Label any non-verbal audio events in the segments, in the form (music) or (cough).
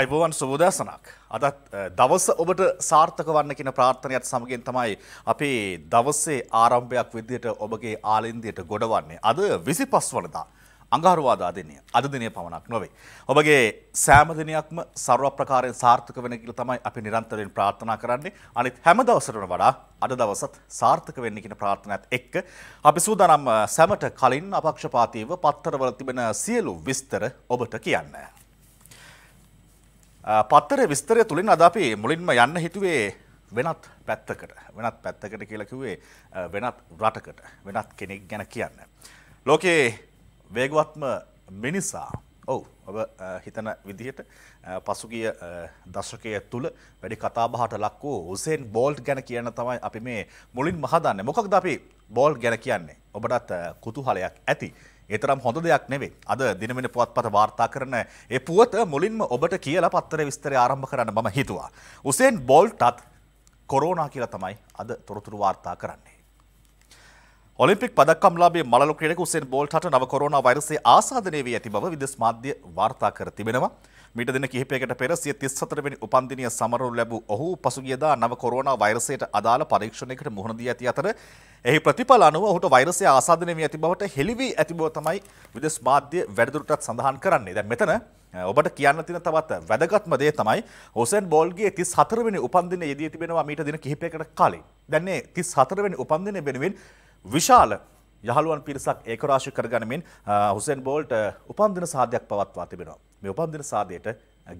අයිබෝවන් සුබෝදසනක් අදත් දවස ඔබට සාර්ථක වන්න කියන ප්‍රාර්ථනයත් සමගින් තමයි අපේ දවස්සේ ආරම්භයක් විදියට ඔබගේ ආලින්දියට ගොඩවන්නේ අද විසි පස් වනදා අඟහරුවාදා දෙනය අද දිනය පමණක් නොවේ. ඔබගේ සෑමදිනයක්ම සර්ව ප්‍රකාරයෙන් සාර්ථක වෙන කියල තමයි අපි නිරන්තරයෙන් ප්‍රාර්ථනා කරන්නේ අනිත් හැම දවසරන වඩා අද දවසත් සාර්ථක වෙන්න කියන ප්‍රාර්ථනයත් එක්ක. අපි සූදානම් සැමට කලින් අපක්ෂපාතීව පත්තරවල තිබෙන සියලු විස්තර ඔබට කියන්න. පත්තර විස්තරය තුළින් අද අපි මුලින්ම යන්න හිතුවේ වෙනත් පැත්තකට වෙනත් පැත්තකට කියලා කිව්වේ වෙනත් රටකට වෙනත් කෙනෙක් ගැන කියන්න. ලෝකයේ වේගවත්ම මිනිසා ඔවු ඔබ හිතන විදිහට පසුගිය දශකය තුළ වැඩි කතාබහට ලක් වූ උසෙන් බෝල්ට් ගැන කියන්න තමයි අපි මේ මුලින් මහදන්න මොකක් ද අපි බෝල්් ගැන කියන්නේ ඔබටත් කුතුහලයක් ඇති ඒතරම් හොඳ දෙයක් නෙවේ අද දිනමෙන පුවත්පත වාර්තා කරන ඒ පුවත මුලින්ම ඔබට කියලා පත්තර විස්තරය ආරම්භ කරන්න මම හිතුවා. උසෙන් බොල්ටත් කොරෝනා කියලා තමයි අද තොරතුරු වාර්තා කරන්නේ. ඔලිම්පික් පදක්කම්ලාබේ මලු ක්‍රීඩක උසෙන් බෝල්ටට නව කොරෝනා වෛරසයේ ආසාදනය වී ඇති බව විදෙස් මාධ්‍ය වාර්තා කර තිබෙනවා. මීට දින කිහිපයකට පෙර 134 වෙනි උපන්දිනය සමරනු ලැබූ ඔහු පසුගියදා නව කොරෝනා වෛරසයට අදාළ පරීක්ෂණයකට මුහුණ දී ඇති අතර එහි ප්‍රතිඵල අනුව ඔහුට වෛරසය ආසාදනය වී ඇති බවට හෙළි වී ඇති බව තමයි විදෙස් මාධ්‍ය වැඩිදුරටත් සඳහන් කරන්නේ. දැන් මෙතන ඔබට කියන්න තියෙන තවත් වැදගත්ම දේ තමයි හොසෙන් බෝල්ගේ 34 වෙනි උපන්දිනය යෙදී තිබෙනවා මීට දින කිහිපයකට කලින්. දැන් මේ 34 වෙනි උපන්දිනය වෙනුවෙන් විශාල යහළුවන් පිරිසක් ඒකරාශී කරගනිමින් හුසෙන් බෝල්ට උපන්දින සාදයක් පවත්වා තිබෙනවා. මේ උපන්දින සාදයට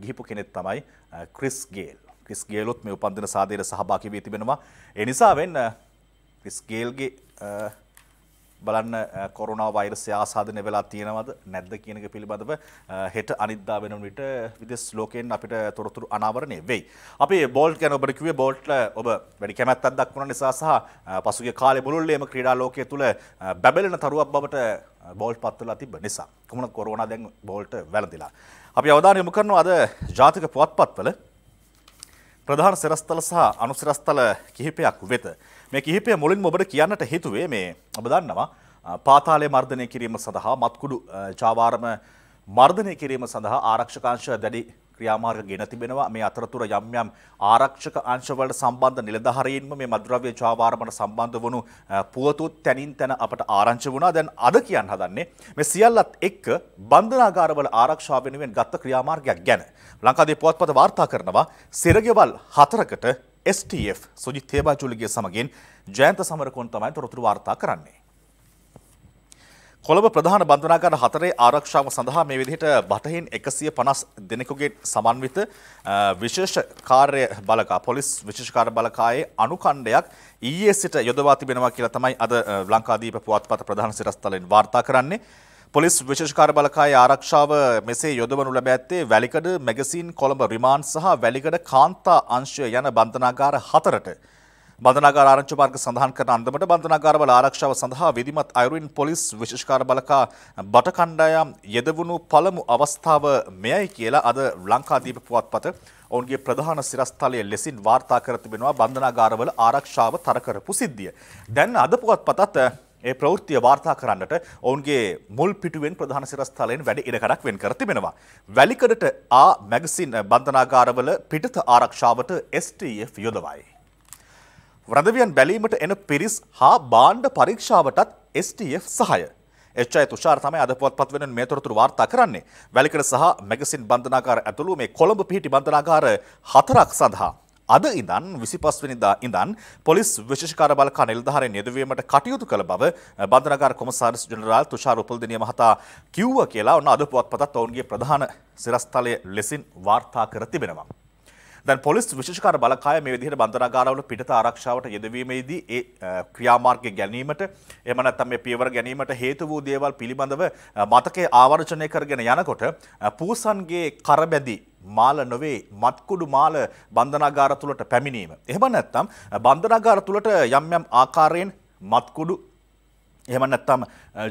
ගිහිපු කෙනෙක් තමයි ක්‍රිස් ගේල්. ක්‍රිස් ගේලොත් මේ උපන්දින සාදයට සහභාගී වී තිබෙනවා. ඒ නිසා වෙන්න ක්‍රිස් ගේල්ගේ බලන්න කොරුණා වෛරසය ආසාදනය වෙලා තියෙනවද නැද්ද කියන එක පිළිබඳව හෙට අනිද්දා වෙන විට විදෙස් ලෝකයෙන් අපිට තොරතුරු අනාවරණය වෙයි. අපි බෝල්ට් ගැන ඔබට කිව්වේ බෝල්ට්ල ඔබ වැඩි කැමැත්තක් දක්වන නිසා සහ පසුගිය කාලේ මුළුල්ලේම ක්‍රීඩා ලෝකයේ තුල බැබලෙන තරුවක් බවට බෝල්් පත්වලා තිබ නිසා කොමන කොරෝන දැන් බෝල්ට වැලදිලා. අපි අවධානයමු කරනවා අද ජාතික පුවත්පත්වල ප්‍රධාන සිරස්තල සහ අනුසිරස්තල කිහිපයක් වෙත. මේ කිහිපය මුලින් ඔබට කියන්නට හිතුවේ මේ ඔබ දන්නවා පාතාලය මර්ධනය කිරීම සඳහා මත්කුඩු ජාවාරම මර්ධනය කිරීම සඳහා ආරක්ෂකාංශ දැඩි ක්‍රියාමාර්ග ගෙන තිබෙනවා. මේ අතරතුර යම් යම් ආරක්ෂක අංශවලට සම්බන්ධ නිලධාරීන්ම මේ මද්‍රව්‍ය ජාවාරමට සම්බන්ධ වුණු පුවතුත් තැනින් තැන අපට ආරංචි වුණා. දැන් අද කියන්න හදන්නේ මේ සියල්ලත් එක්ක බන්ධනාගාරවල ආරක්ෂාව වෙනුවෙන් ගත්ත ක්‍රියාමාර්ගයක් ගැන. ලංකාවේ පුවත්පත වාර්තා කරනවා සිරගෙවල් හතරකට STF සුජිත් තේබාචුලිගේ සමගින් ජයන්ත සමරකොන් තමයි තොරතුරු වාර්තා කරන්නේ. කොළඹ ප්‍රධාන බන්ධනාගාර හතරේ ආරක්ෂාව සඳහා මේ විදිහට බටහින් 150 දෙනෙකුගෙන් සමන්විත විශේෂ කාර්ය බලකා පොලිස් විශේෂ කාර්ය බලකායේ අනුකණ්ඩයක් ඊයේ සිට යොදවා තිබෙනවා කියලා තමයි අද ලංකාදීප පුවත්පත ප්‍රධාන සිරස්තලෙන් වාර්තා කරන්නේ. පොලිස් විශේෂ කාර්ය බලකායේ ආරක්ෂාව මෙසේ යොදවනු ලැබ ඇත්තේ වැලිකඩ මැගසින් කොළඹ රිමාන්ඩ් සහ වැලිකඩ කාන්තා අංශය යන බන්ධනාගාර හතරට. බන්ධනාගාර ආරංචි මාර්ග සඳහන් කරන අන්දමට බන්ධනාගාරවල ආරක්ෂාව සඳහා විධිමත් අයුරින් පොලිස් විශේෂකාර බලකා බට කණ්ඩායම් යෙදවුණු පළමු අවස්ථාව මෙයයි කියලා අද ලංකාදීප පුවත්පත ඔවුන්ගේ ප්‍රධාන සිරස්තලය ලෙසින් වාර්තා කර තිබෙනවා බන්ධනාගාරවල ආරක්ෂාව තරකරපු සිද්ධිය. දැන් අද පුවත්පතත් ඒ ප්‍රවෘත්තිය වාර්තා කරන්නට ඔවුන්ගේ මුල් පිටුවෙන් ප්‍රධාන සිරස්ථලයෙන් වැඩි ඉඩකඩක් වෙන් කර තිබෙනවා. වැලිකඩට ආ මැගසින් බන්ධනාගාරවල පිටත ආරක්ෂාවට STF යොදවයි. ව්‍රදවියන් බැලීමට එන පිරිස් හා බාණ්ඩ පරීක්ෂාවටත් STF සහය. එච්චයි තුෂාර තමයි අද පුවත්පත් වෙනුවෙන් මේ තොරතුරු වාර්තා කරන්නේ. වැලිකඩ සහ මැගසින් බන්ධනාගාර ඇතුළු මේ කොළඹ පිහිටි බන්ධනාගාර හතරක් සඳහා අද ඉඳන් 25 වෙනිදා ඉඳන් පොලිස් විශේෂ කාර්යබලකා නිලධාරීන් යෙදවීමට කටයුතු කළ බව බන්ධනාගාර කොමසාරිස් ජෙනරාල් තුෂාර උපල්දිනිය මහතා කිව්වා කියලා ඔන්න අද පුවත්පතත් ඔවුන්ගේ ප්‍රධාන සිරස්තලය ලෙසින් වාර්තා කර තිබෙනවා. දැන් පොලිස් විශේෂකාර බලකාය මේ විදිහට බන්දරාගාරවල පිටත ආරක්ෂාවට යෙදවීමේදී ඒ ක්‍රියාමාර්ගය ගැනීමට එහෙම නැත්නම් මේ පියවර ගැනීමට හේතු වූ දේවල් පිළිබඳව මතකයේ ආවර්ජනය කරගෙන යනකොට පූසන්ගේ කරබැදි මාල නොවේ මත්කුඩු මාල බන්ධනාගාර තුළට පැමිණීම. එහෙම නැත්නම් බන්ධනාගාර තුළට යම් යම් ආකාරයෙන් මත්කුඩු එහම නැත්තම්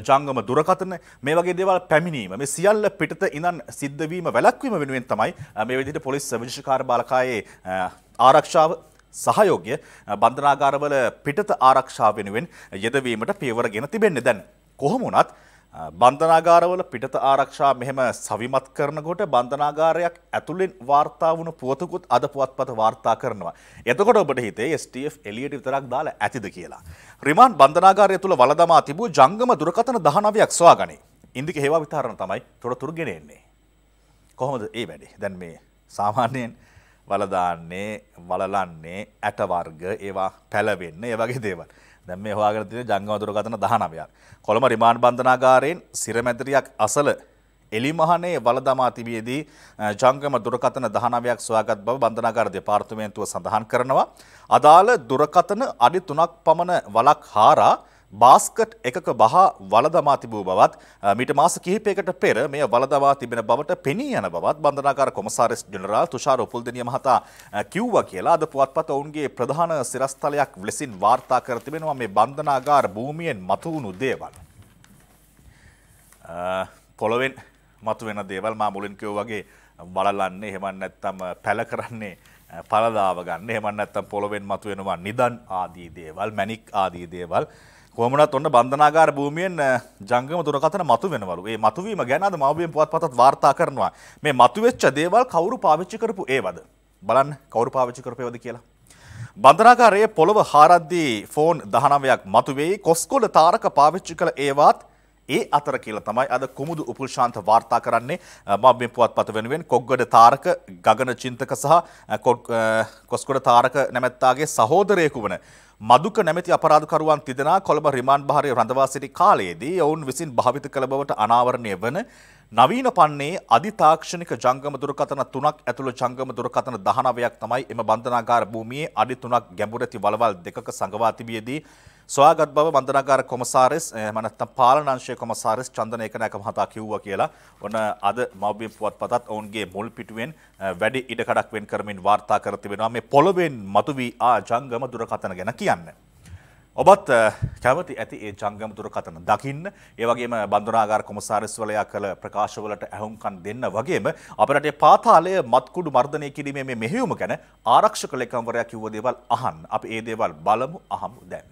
ජංගම දුරකතන මේ වගේ දේවල් පැමිණීම මේ සියල්ල පිටත ඉඳන් සිද්ධවීම වැලක්වීම වෙනුවෙන් තමයි මේ විදිහට පොලිස් විනිශ්චකාර බාලකායේ ආරක්ෂාව සහයෝගය බන්ධනාගාරවල පිටත ආරක්ෂාව වෙනුවෙන් යෙදවීමට පියවර ගෙන තිබෙන්නේ දැන් කොහොම වුණත් බන්ධනාගාරවල පිටත ආරක්ෂා මෙහෙම සවිමත් කරනකොට බන්ධනාගාරයක් ඇතුළෙන් වාර්තා වුණු පුවතකුත් අද පුවත්පත වාර්තා කරනවා. එතකොට ඔබට හිතේ STF එලියට විතරක් දාලා ඇතිද කියලා. රිමාන්ඩ් බන්ධනාගාරය තුළ වලදමා තිබූ ජංගම දුරකථන 19ක් සොයාගනි. ඉන්දික හේවා විතරන තමයි තොරතුරු ගෙන එන්නේ. කොහොමද ඒ වැඩේ? දැන් මේ සාමාන්‍යයෙන් වලදාන්නේ, වලලන්නේ, ඇට වර්ග ඒවා පැලවෙන්න ඒ වගේ දේවල්. දැම් මේ හවාගරතිය ජංගවතුර කතන දහනවයක් කොළම රිමාන්් බන්ධනාගාරයෙන් සිරමැතිරියක් අසල එලිමහනේ වලදමා තිබියදී ජංගම දුරකතන දහනවයක් සොයාගත් බව බන්ධනාගාර දෙපාර්තමේන්තුව සඳහන් කරනවා. අදාළ දුරකතන අඩි තුනක් පමණ වලක් හාරා බාස්කට් එකක බහා වලදමා තිබූ බවත් මීට මාස කිහිපයකට පෙර මෙය වලදවා තිබෙන බවට පෙනී යන බවත් බන්ධනාකාර කොමසාරිස් ජෙනරාල් තුෂාර උපුල්දෙනිය මහතා කිව්වා කියලා අද පුවත්පත ඔවුන්ගේ ප්‍රධාන සිරස්තලයක් ලෙසින් වාර්තා කර තිබෙනවා මේ බන්ධනාගාර භූමියෙන් මතුවුණු දේවල්. පොළොවෙන් මතුවෙන දේවල් මා මුලින් කිව්වා වගේ බලලන්නේ එහෙම නැත්නම් පැල කරන්නේ පළදාව ගන්න එහෙම නැත්නම් පොළොවෙන් මතුවෙනවා නිදන් ආදී දේවල් මැණික් ආදී දේවල් කොමනත් ඔන්න බන්ධනාගාර භූමියෙන් ජංගම දුරකතන මතු වෙනවලු ඒ මතුවීම ගැනද මවබියෙන් පුවත් පතත් වාර්තා කරනවා මේ මතුවෙච්ච දේවල් කවුරු පාවිච්චි කරපු ඒවද බලන් කවුරු පාවිච්චි කරපයවද කියලා. බන්ධනාකාරයේ පොළොව හාරද්දී ෆෝන් දහනවයක් මතුවෙයි කොස්කොල තාරක පාවිච්චි කළ ඒවාත් ඒ අතර කියලා තමයි අද කුමුදු උපුල්ශාන්ත වාර්තා කරන්නේ මම මේ පුවත්පත වෙනුවෙන් කොග්ගඩ තාරක ගගන චින්තක සහ කොස්කොඩ තාරක නැමැත්තාගේ සහෝදරයෙකු වන මදුක නැමැති අපරාධකරුවන් තිදෙනා කොළඹ රිමාන්ඩ් භාරයේ රඳවා සිටි කාලයේදී ඔවුන් විසින් භාවිත කළ බවට අනාවරණය වන නවීන පන්නේ අධිතාක්ෂණික ජංගම දුරකථන තුනක් ඇතුළු ජංගම දුරකථන 19ක් තමයි එම බන්ධනාගාර භූමියේ අඩි 3ක් ගැඹුර ඇති වලවල් දෙකක සංගවා තිබියදී සොයාගත් බව බන්ධනාගාර කොමසාරිස් එහෙම නැත්නම් පාලන අංශයේ කොමසාරිස් චන්දන ඒකනායක මහතා කිව්වා කියලා. ඔන්න අද මව්බිම් පුවත්පතත් ඔවුන්ගේ මුල් පිටුවෙන් වැඩි ඉඩකඩක් වෙන් කරමින් වාර්තා කර තිබෙනවා. මේ පොළොවෙන් මතුවී ආ ජංගම දුරකථන ගැන කියන්නේ. ඔබත් කැමති ඇති ඒ ජංගම දුරකථන දකින්න ඒවගේම බන්ධනාගාර කොමසාරිස්වලයා කළ ප්‍රකාශවලට ඇහුම්කන් දෙන්න වගේම අපට පාතාලය මත්කුඩු මර්ධනය කිරීමේ මෙහෙවුම ගැන ආරක්ෂක ලේකම්වරයා කිව්ව දේවල් අහන්න අපි ඒ දේවල් බලමු අහමු දැන්.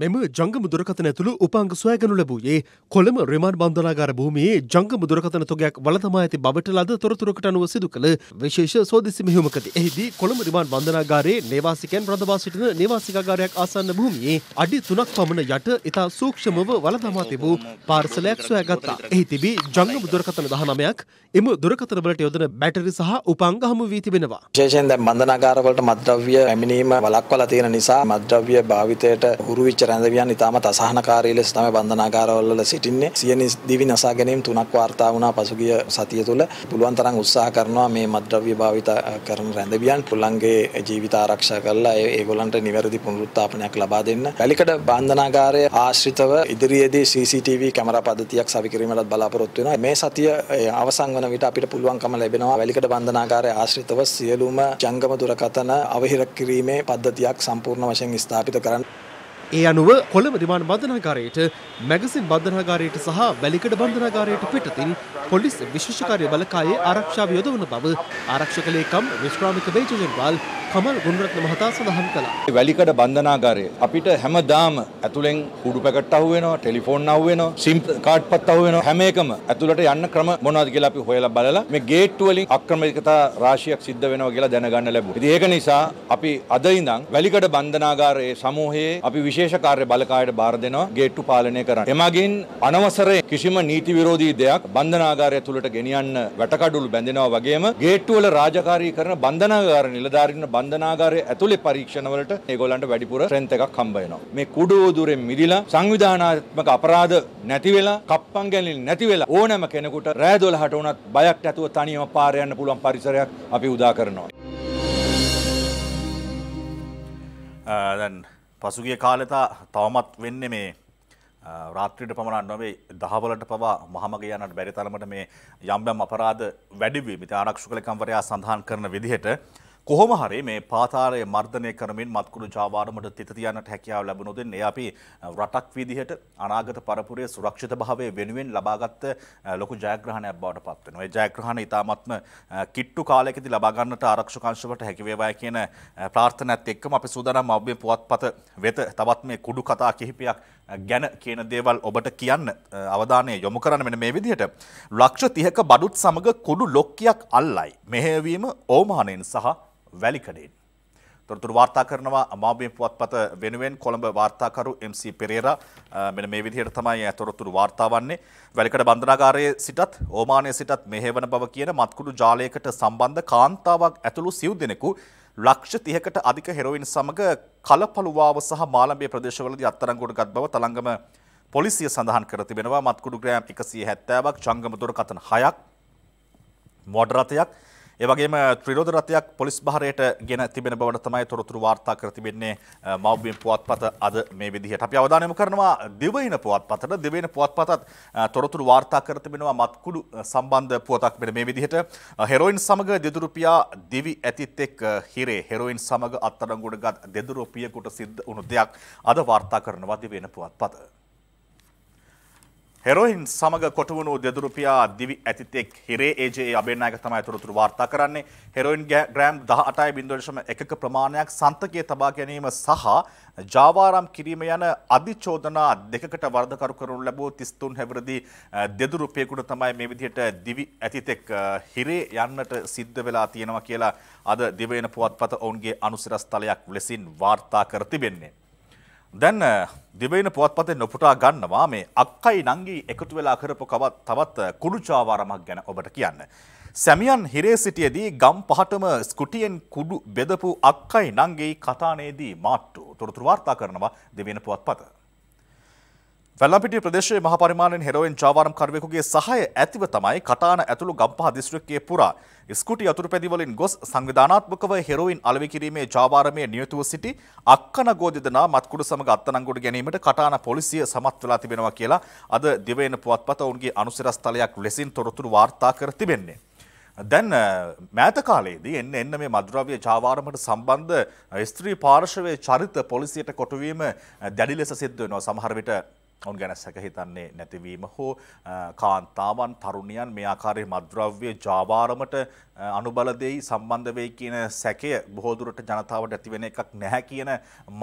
මෙම ජංගම දුරකතන ඇතුළු උපංග සොයගනු ලැබූයේ කොළඹ රිමාන්ඩ් බන්ධනාගාර භූමියේ ජංගම දුරකතන තොගයක් වලතමා ඇති බවට ලද තොරතුරකට අනුව සිදු කළ විශේෂ සෝදිසි මෙහෙයුමකදී එහිදී කොළඹ රිමාන්ඩ් බන්ධනාගාරයේ නේවාසිකයන් රඳවා සිටින නේවාසිකාගාරයක් ආසන්න භූමියේ අඩි 3ක් පමණ යට ඉතා සූක්ෂමව වලතමා තිබූ පාර්සලයක් සොයාගත්තා. එහි තිබී ජංගම දුරකතන 19ක් එම දුරකතන වලට යොදන බැටරි සහ උපංග හමු වී තිබෙනවා. විශේෂයෙන් දැන් බන්ධනාගාර වලට මත්ද්‍රව්‍ය පැමිණීම වළක්වලා තියෙන නිසා මත්ද්‍රව්‍ය භාවිතයට හුරු වෙච්ච රැඳවියන් ඉතාමත් අසහනකාරී ලෙස තමයි බන්ධනාගාරවල සිටින්නේ. සියනි දිවි නසා ගැනීම තුනක් වාර්තා වුණා පසුගිය සතිය තුල. පුළුවන් තරම් උත්සාහ කරනවා මේ මද්ද්‍රව්‍ය භාවිත කරන රැඳවියන් පුළන්ගේ ජීවිත ආරක්ෂා කරලා ඒගොල්ලන්ට නිවැරදි පුනරුත්ථාපනයක් ලබා දෙන්න. වැලිකඩ බන්ධනාගාරය ආශ්‍රිතව ඉදිරියේදී CCTV කැමරා පද්ධතියක් සවි කිරීමටත් බලාපොරොත්තු වෙනවා. මේ සතිය අවසන් වන විට අපිට පුළුවන්කම ලැබෙනවා වැලිකඩ බන්ධනාගාරය ආශ්‍රිතව සියලුම ජංගම දුරකථන අවහිර කිරීමේ පද්ධතියක් සම්පූර්ණ වශයෙන් ස්ථාපිත කරන්න. ඒ අනුව කොළඹ දිවාන බන්ධනාගාරයට මැගසින් බන්ධනාගාරයට සහ වැලිකඩ බන්ධනාගාරයට පිටතින් පොලිස් විශේෂ කාර්ය බළකායේ ආරක්ෂාව යොදවන බව ආරක්ෂක ලේකම් විශ්‍රාමික බේජුජන්වල් කමල් ගුණරත්න මහතා සඳහන් කළා. වැලිකඩ බන්ධනාගාරය අපිට හැමදාම ඇතුලෙන් කුඩු පැකට් අහුවෙනවා, ටෙලිෆෝන් අහුවෙනවා, SIM කාඩ් පත් අහුවෙනවා. හැම එකම ඇතුලට යන්න ක්‍රම මොනවද කියලා අපි හොයලා බලලා මේ ගේට්ටු වලින් අක්‍රමිකතා රාශියක් සිද්ධ වෙනවා කියලා දැනගන්න ලැබුණා. ඉතින් ඒක නිසා අපි අද ඉඳන් වැලිකඩ බන්ධනාගාරයේ සමූහයේ අපි විශේෂ කාර්ය බලකායට බාර දෙනවා ගේට්ටු පාලනය කරන්න. එමගින් අනවසරයෙන් කිසිම නීති විරෝධී දෙයක් බන්ධනාගාරය තුලට ගෙනියන්න වැටකඩුළු බැඳෙනවා වගේම ගේට්ටු වල රාජකාරී කරන බන්ධනාගාර නිලධාරීන් බන්ධනාගාරය ඇතුලේ පරීක්ෂණවලට ඒගොල්ලන්ට වැඩිපුර ස්ට්‍රෙන්ත් එකක් හම්බ වෙනවා. මේ කුඩු උදුරෙන් මිදිලා සංවිධානාත්මක අපරාධ නැති වෙලා කප්පම් ගැලීම් නැති වෙලා ඕනෑම කෙනෙකුට රෑ 12ට උනත් බයක් නැතුව තනියම පාර යන්න පුළුවන් පරිසරයක් අපි උදා කරනවා. දැන් පසුගිය කාලතා තවමත් වෙන්න මේ රාත්‍රීට පමණක් නොවේ දහවලට පවා මහමග යන්නට බැරි තරමට මේ යම්බම් අපරාධ වැඩිවීම ඉතින් ආරක්ෂක ලේකම්වරයා සඳහන් කරන විදිහට කොහොම හරි මේ පාතාරය මර්ධනය කරමින් මත්කුණු ජාවාරමට තිතතියන්නට හැකියාව ලැබුණොදෙන් එ අපි රටක් විදිහට අනාගත පරපුරේ සුරක්ෂිත භාවය වෙනුවෙන් ලබාගත්ත ලොකු ජයග්‍රහණයක් බවට පත්වෙන. ඔය ජයග්‍රහණ ඉතාමත්ම කිට්ටු කාලයකදී ලබාගන්නට ආරක්ෂකංශවට හැකිවේවාය කියන ප්‍රාර්ථනත් එක්කම අපි සූදානම් අව්‍ය පුවත්පත වෙත තවත් මේ කුඩු කතා කිහිපයක් ගැන කියන දේවල් ඔබට කියන්න අවධානය යොමු කරන්න මෙන මේ විදිහට ලක්ෂ තිහක බඩුත් සමඟ කුඩු ලොක්කයක් අල්ලයි මෙහෙවීම ඕමානයෙන් සහ වැලිකඩෙන්. තොරතුරු වාර්තා කරනවා අමාබිය පුවත්පත වෙනුවෙන් කොළඹ වාර්තාකරු MC පෙරේරා මෙන්න මේ විදිහට තමයි තොරතුරු වාර්තා වන්නේ වැලිකඩ බන්ධනාගාරයේ සිටත් ඕමානයේ සිටත් මෙහෙවන බව කියන මත්කුඩු ජාලයකට සම්බන්ධ කාන්තාවක් ඇතුළු සිව් දෙනෙකු ලක්ෂ 30කට අධික හෙරොයින් සමග කලපලුවාව සහ මාලඹේ ප්‍රදේශවලදී අත්අඩංගුවට ගත් බව තලංගම පොලිසිය සඳහන් කර තිබෙනවා. මත්කුඩු ග්‍රෑම් 170ක්, ජංගම දුරකථන 6ක්, මොඩරතයක් ඒවගේම ත්‍රිරෝධරතයක් පොලිස් භාරයට ගෙන තිබෙන බවට තමයි තොරතුරු වාර්තා කර තිබෙන්නේ මව්බියන් පුවත්පත අද මේ විදිහට. අපි අවධානය කරනවා දිවයින පුවත්පතට. දිවයින පුවත්පතත් තොරතුරු වාර්තා කර තිබෙනවා මත්කුඩු සම්බන්ධ පුවතක් වෙන මේ විදිහට. හෙරොයින් සමග දෙදුරුපියා දිවි ඇතිත් එක් හිරේ හෙරොයින් සමග අත්අඩංගුවට ගත් දෙදුරුපියෙකුට සිද්ධ වුණු දෙයක් අද වාර්තා කරනවා දිවයින පුවත්පත. හෙරෝයින් සමග කොටවුණු දෙදුරුපියා දිවි ඇතිතෙක් හිරේ ඒජේ අබේනායක තමයි තොරතුරු වාර්තා කරන්නේ හෙරෝයින් ග්‍රෑම් 18.1 ප්‍රමාණයක් සන්තකයේ තබා ගැනීම සහ ජාවාරම් කිරීම යන අධිචෝදනා දෙකකට වර්ධකරු කරනු ලැබූ 33 හැවිරිදි දෙදුරුපියෙකුට තමයි මේ විදිහට දිවි ඇතිතෙක් හිරේ යන්නට සිද්ධ වෙලා තියෙනවා කියලා අද දිවයින පුවත්පත ඔවුන්ගේ අනුසිරස්තලයක් ලෙසින් වාර්තා කර තිබෙන්නේ දැන් දිවයින පුවත්පතේ නොපුටා ගන්නවා මේ අක්කයි නංගී එකතු වෙලා කරපු කවත් තවත් කුණුචාවාරමක් ගැන ඔබට කියන්න. සැමියන් හිරේ සිටියදී ගම් පහටම ස්කුටියෙන් කුඩු බෙදපු අක්කයි නංගෙයි කතානේදී මාට්ටු තොරතුරු වාර්තා කරනවා දෙවෙන පුවත්පත. වැල්ලපිටිය ප්‍රදේශයේ මහ පරිමාණයෙන් හෙරෝයින් ජාවාරම් කරුවෙකුගේ සහාය ඇතිව තමයි කටාන ඇතුළු ගම්පහ දිස්ත්‍රික්කයේ පුරා ස්කූටි අතුරුපැදි වලින් ගොස් සංවිධානාත්මකව හෙරෝයින් අලෙවි කිරීමේ ජාවාරමේ නියුතුව සිටි අක්කන ගෝධිදනා මත්කුඩු සමග අත්අඩංගුවට ගැනීමට කටාන පොලිසිය සමත් වෙලා තිබෙනවා කියලා අද දිවයින පුවත්පත ඔවුන්ගේ අනුසිරස්තලයක් ලෙසින් තොරතුරු වාර්තා කර තිබෙන්නේ. දැන් මෑත කාලයේදී එන්න එන්න මේ මදුරව්‍ය ජාවාරමට සම්බන්ධ ස්ත්‍රී පාර්ශවයේ චරිත පොලිසියට කොටුවීම දැඩි ලෙස සිද්ධ වෙනවා. සමහර විට ඔවන් ගැන සැක හිතන්නේ නැතිවීම හෝ කාන්තාවන් තරුණියන් මේ ආකාරයේ මද්‍රව්‍ය ජාවාරමට අනුබලදෙයි සම්බන්ධ වෙයි කියන සැකය බොහෝදුරට ජනතාවට ඇතිවෙන එකක් නැහැ කියන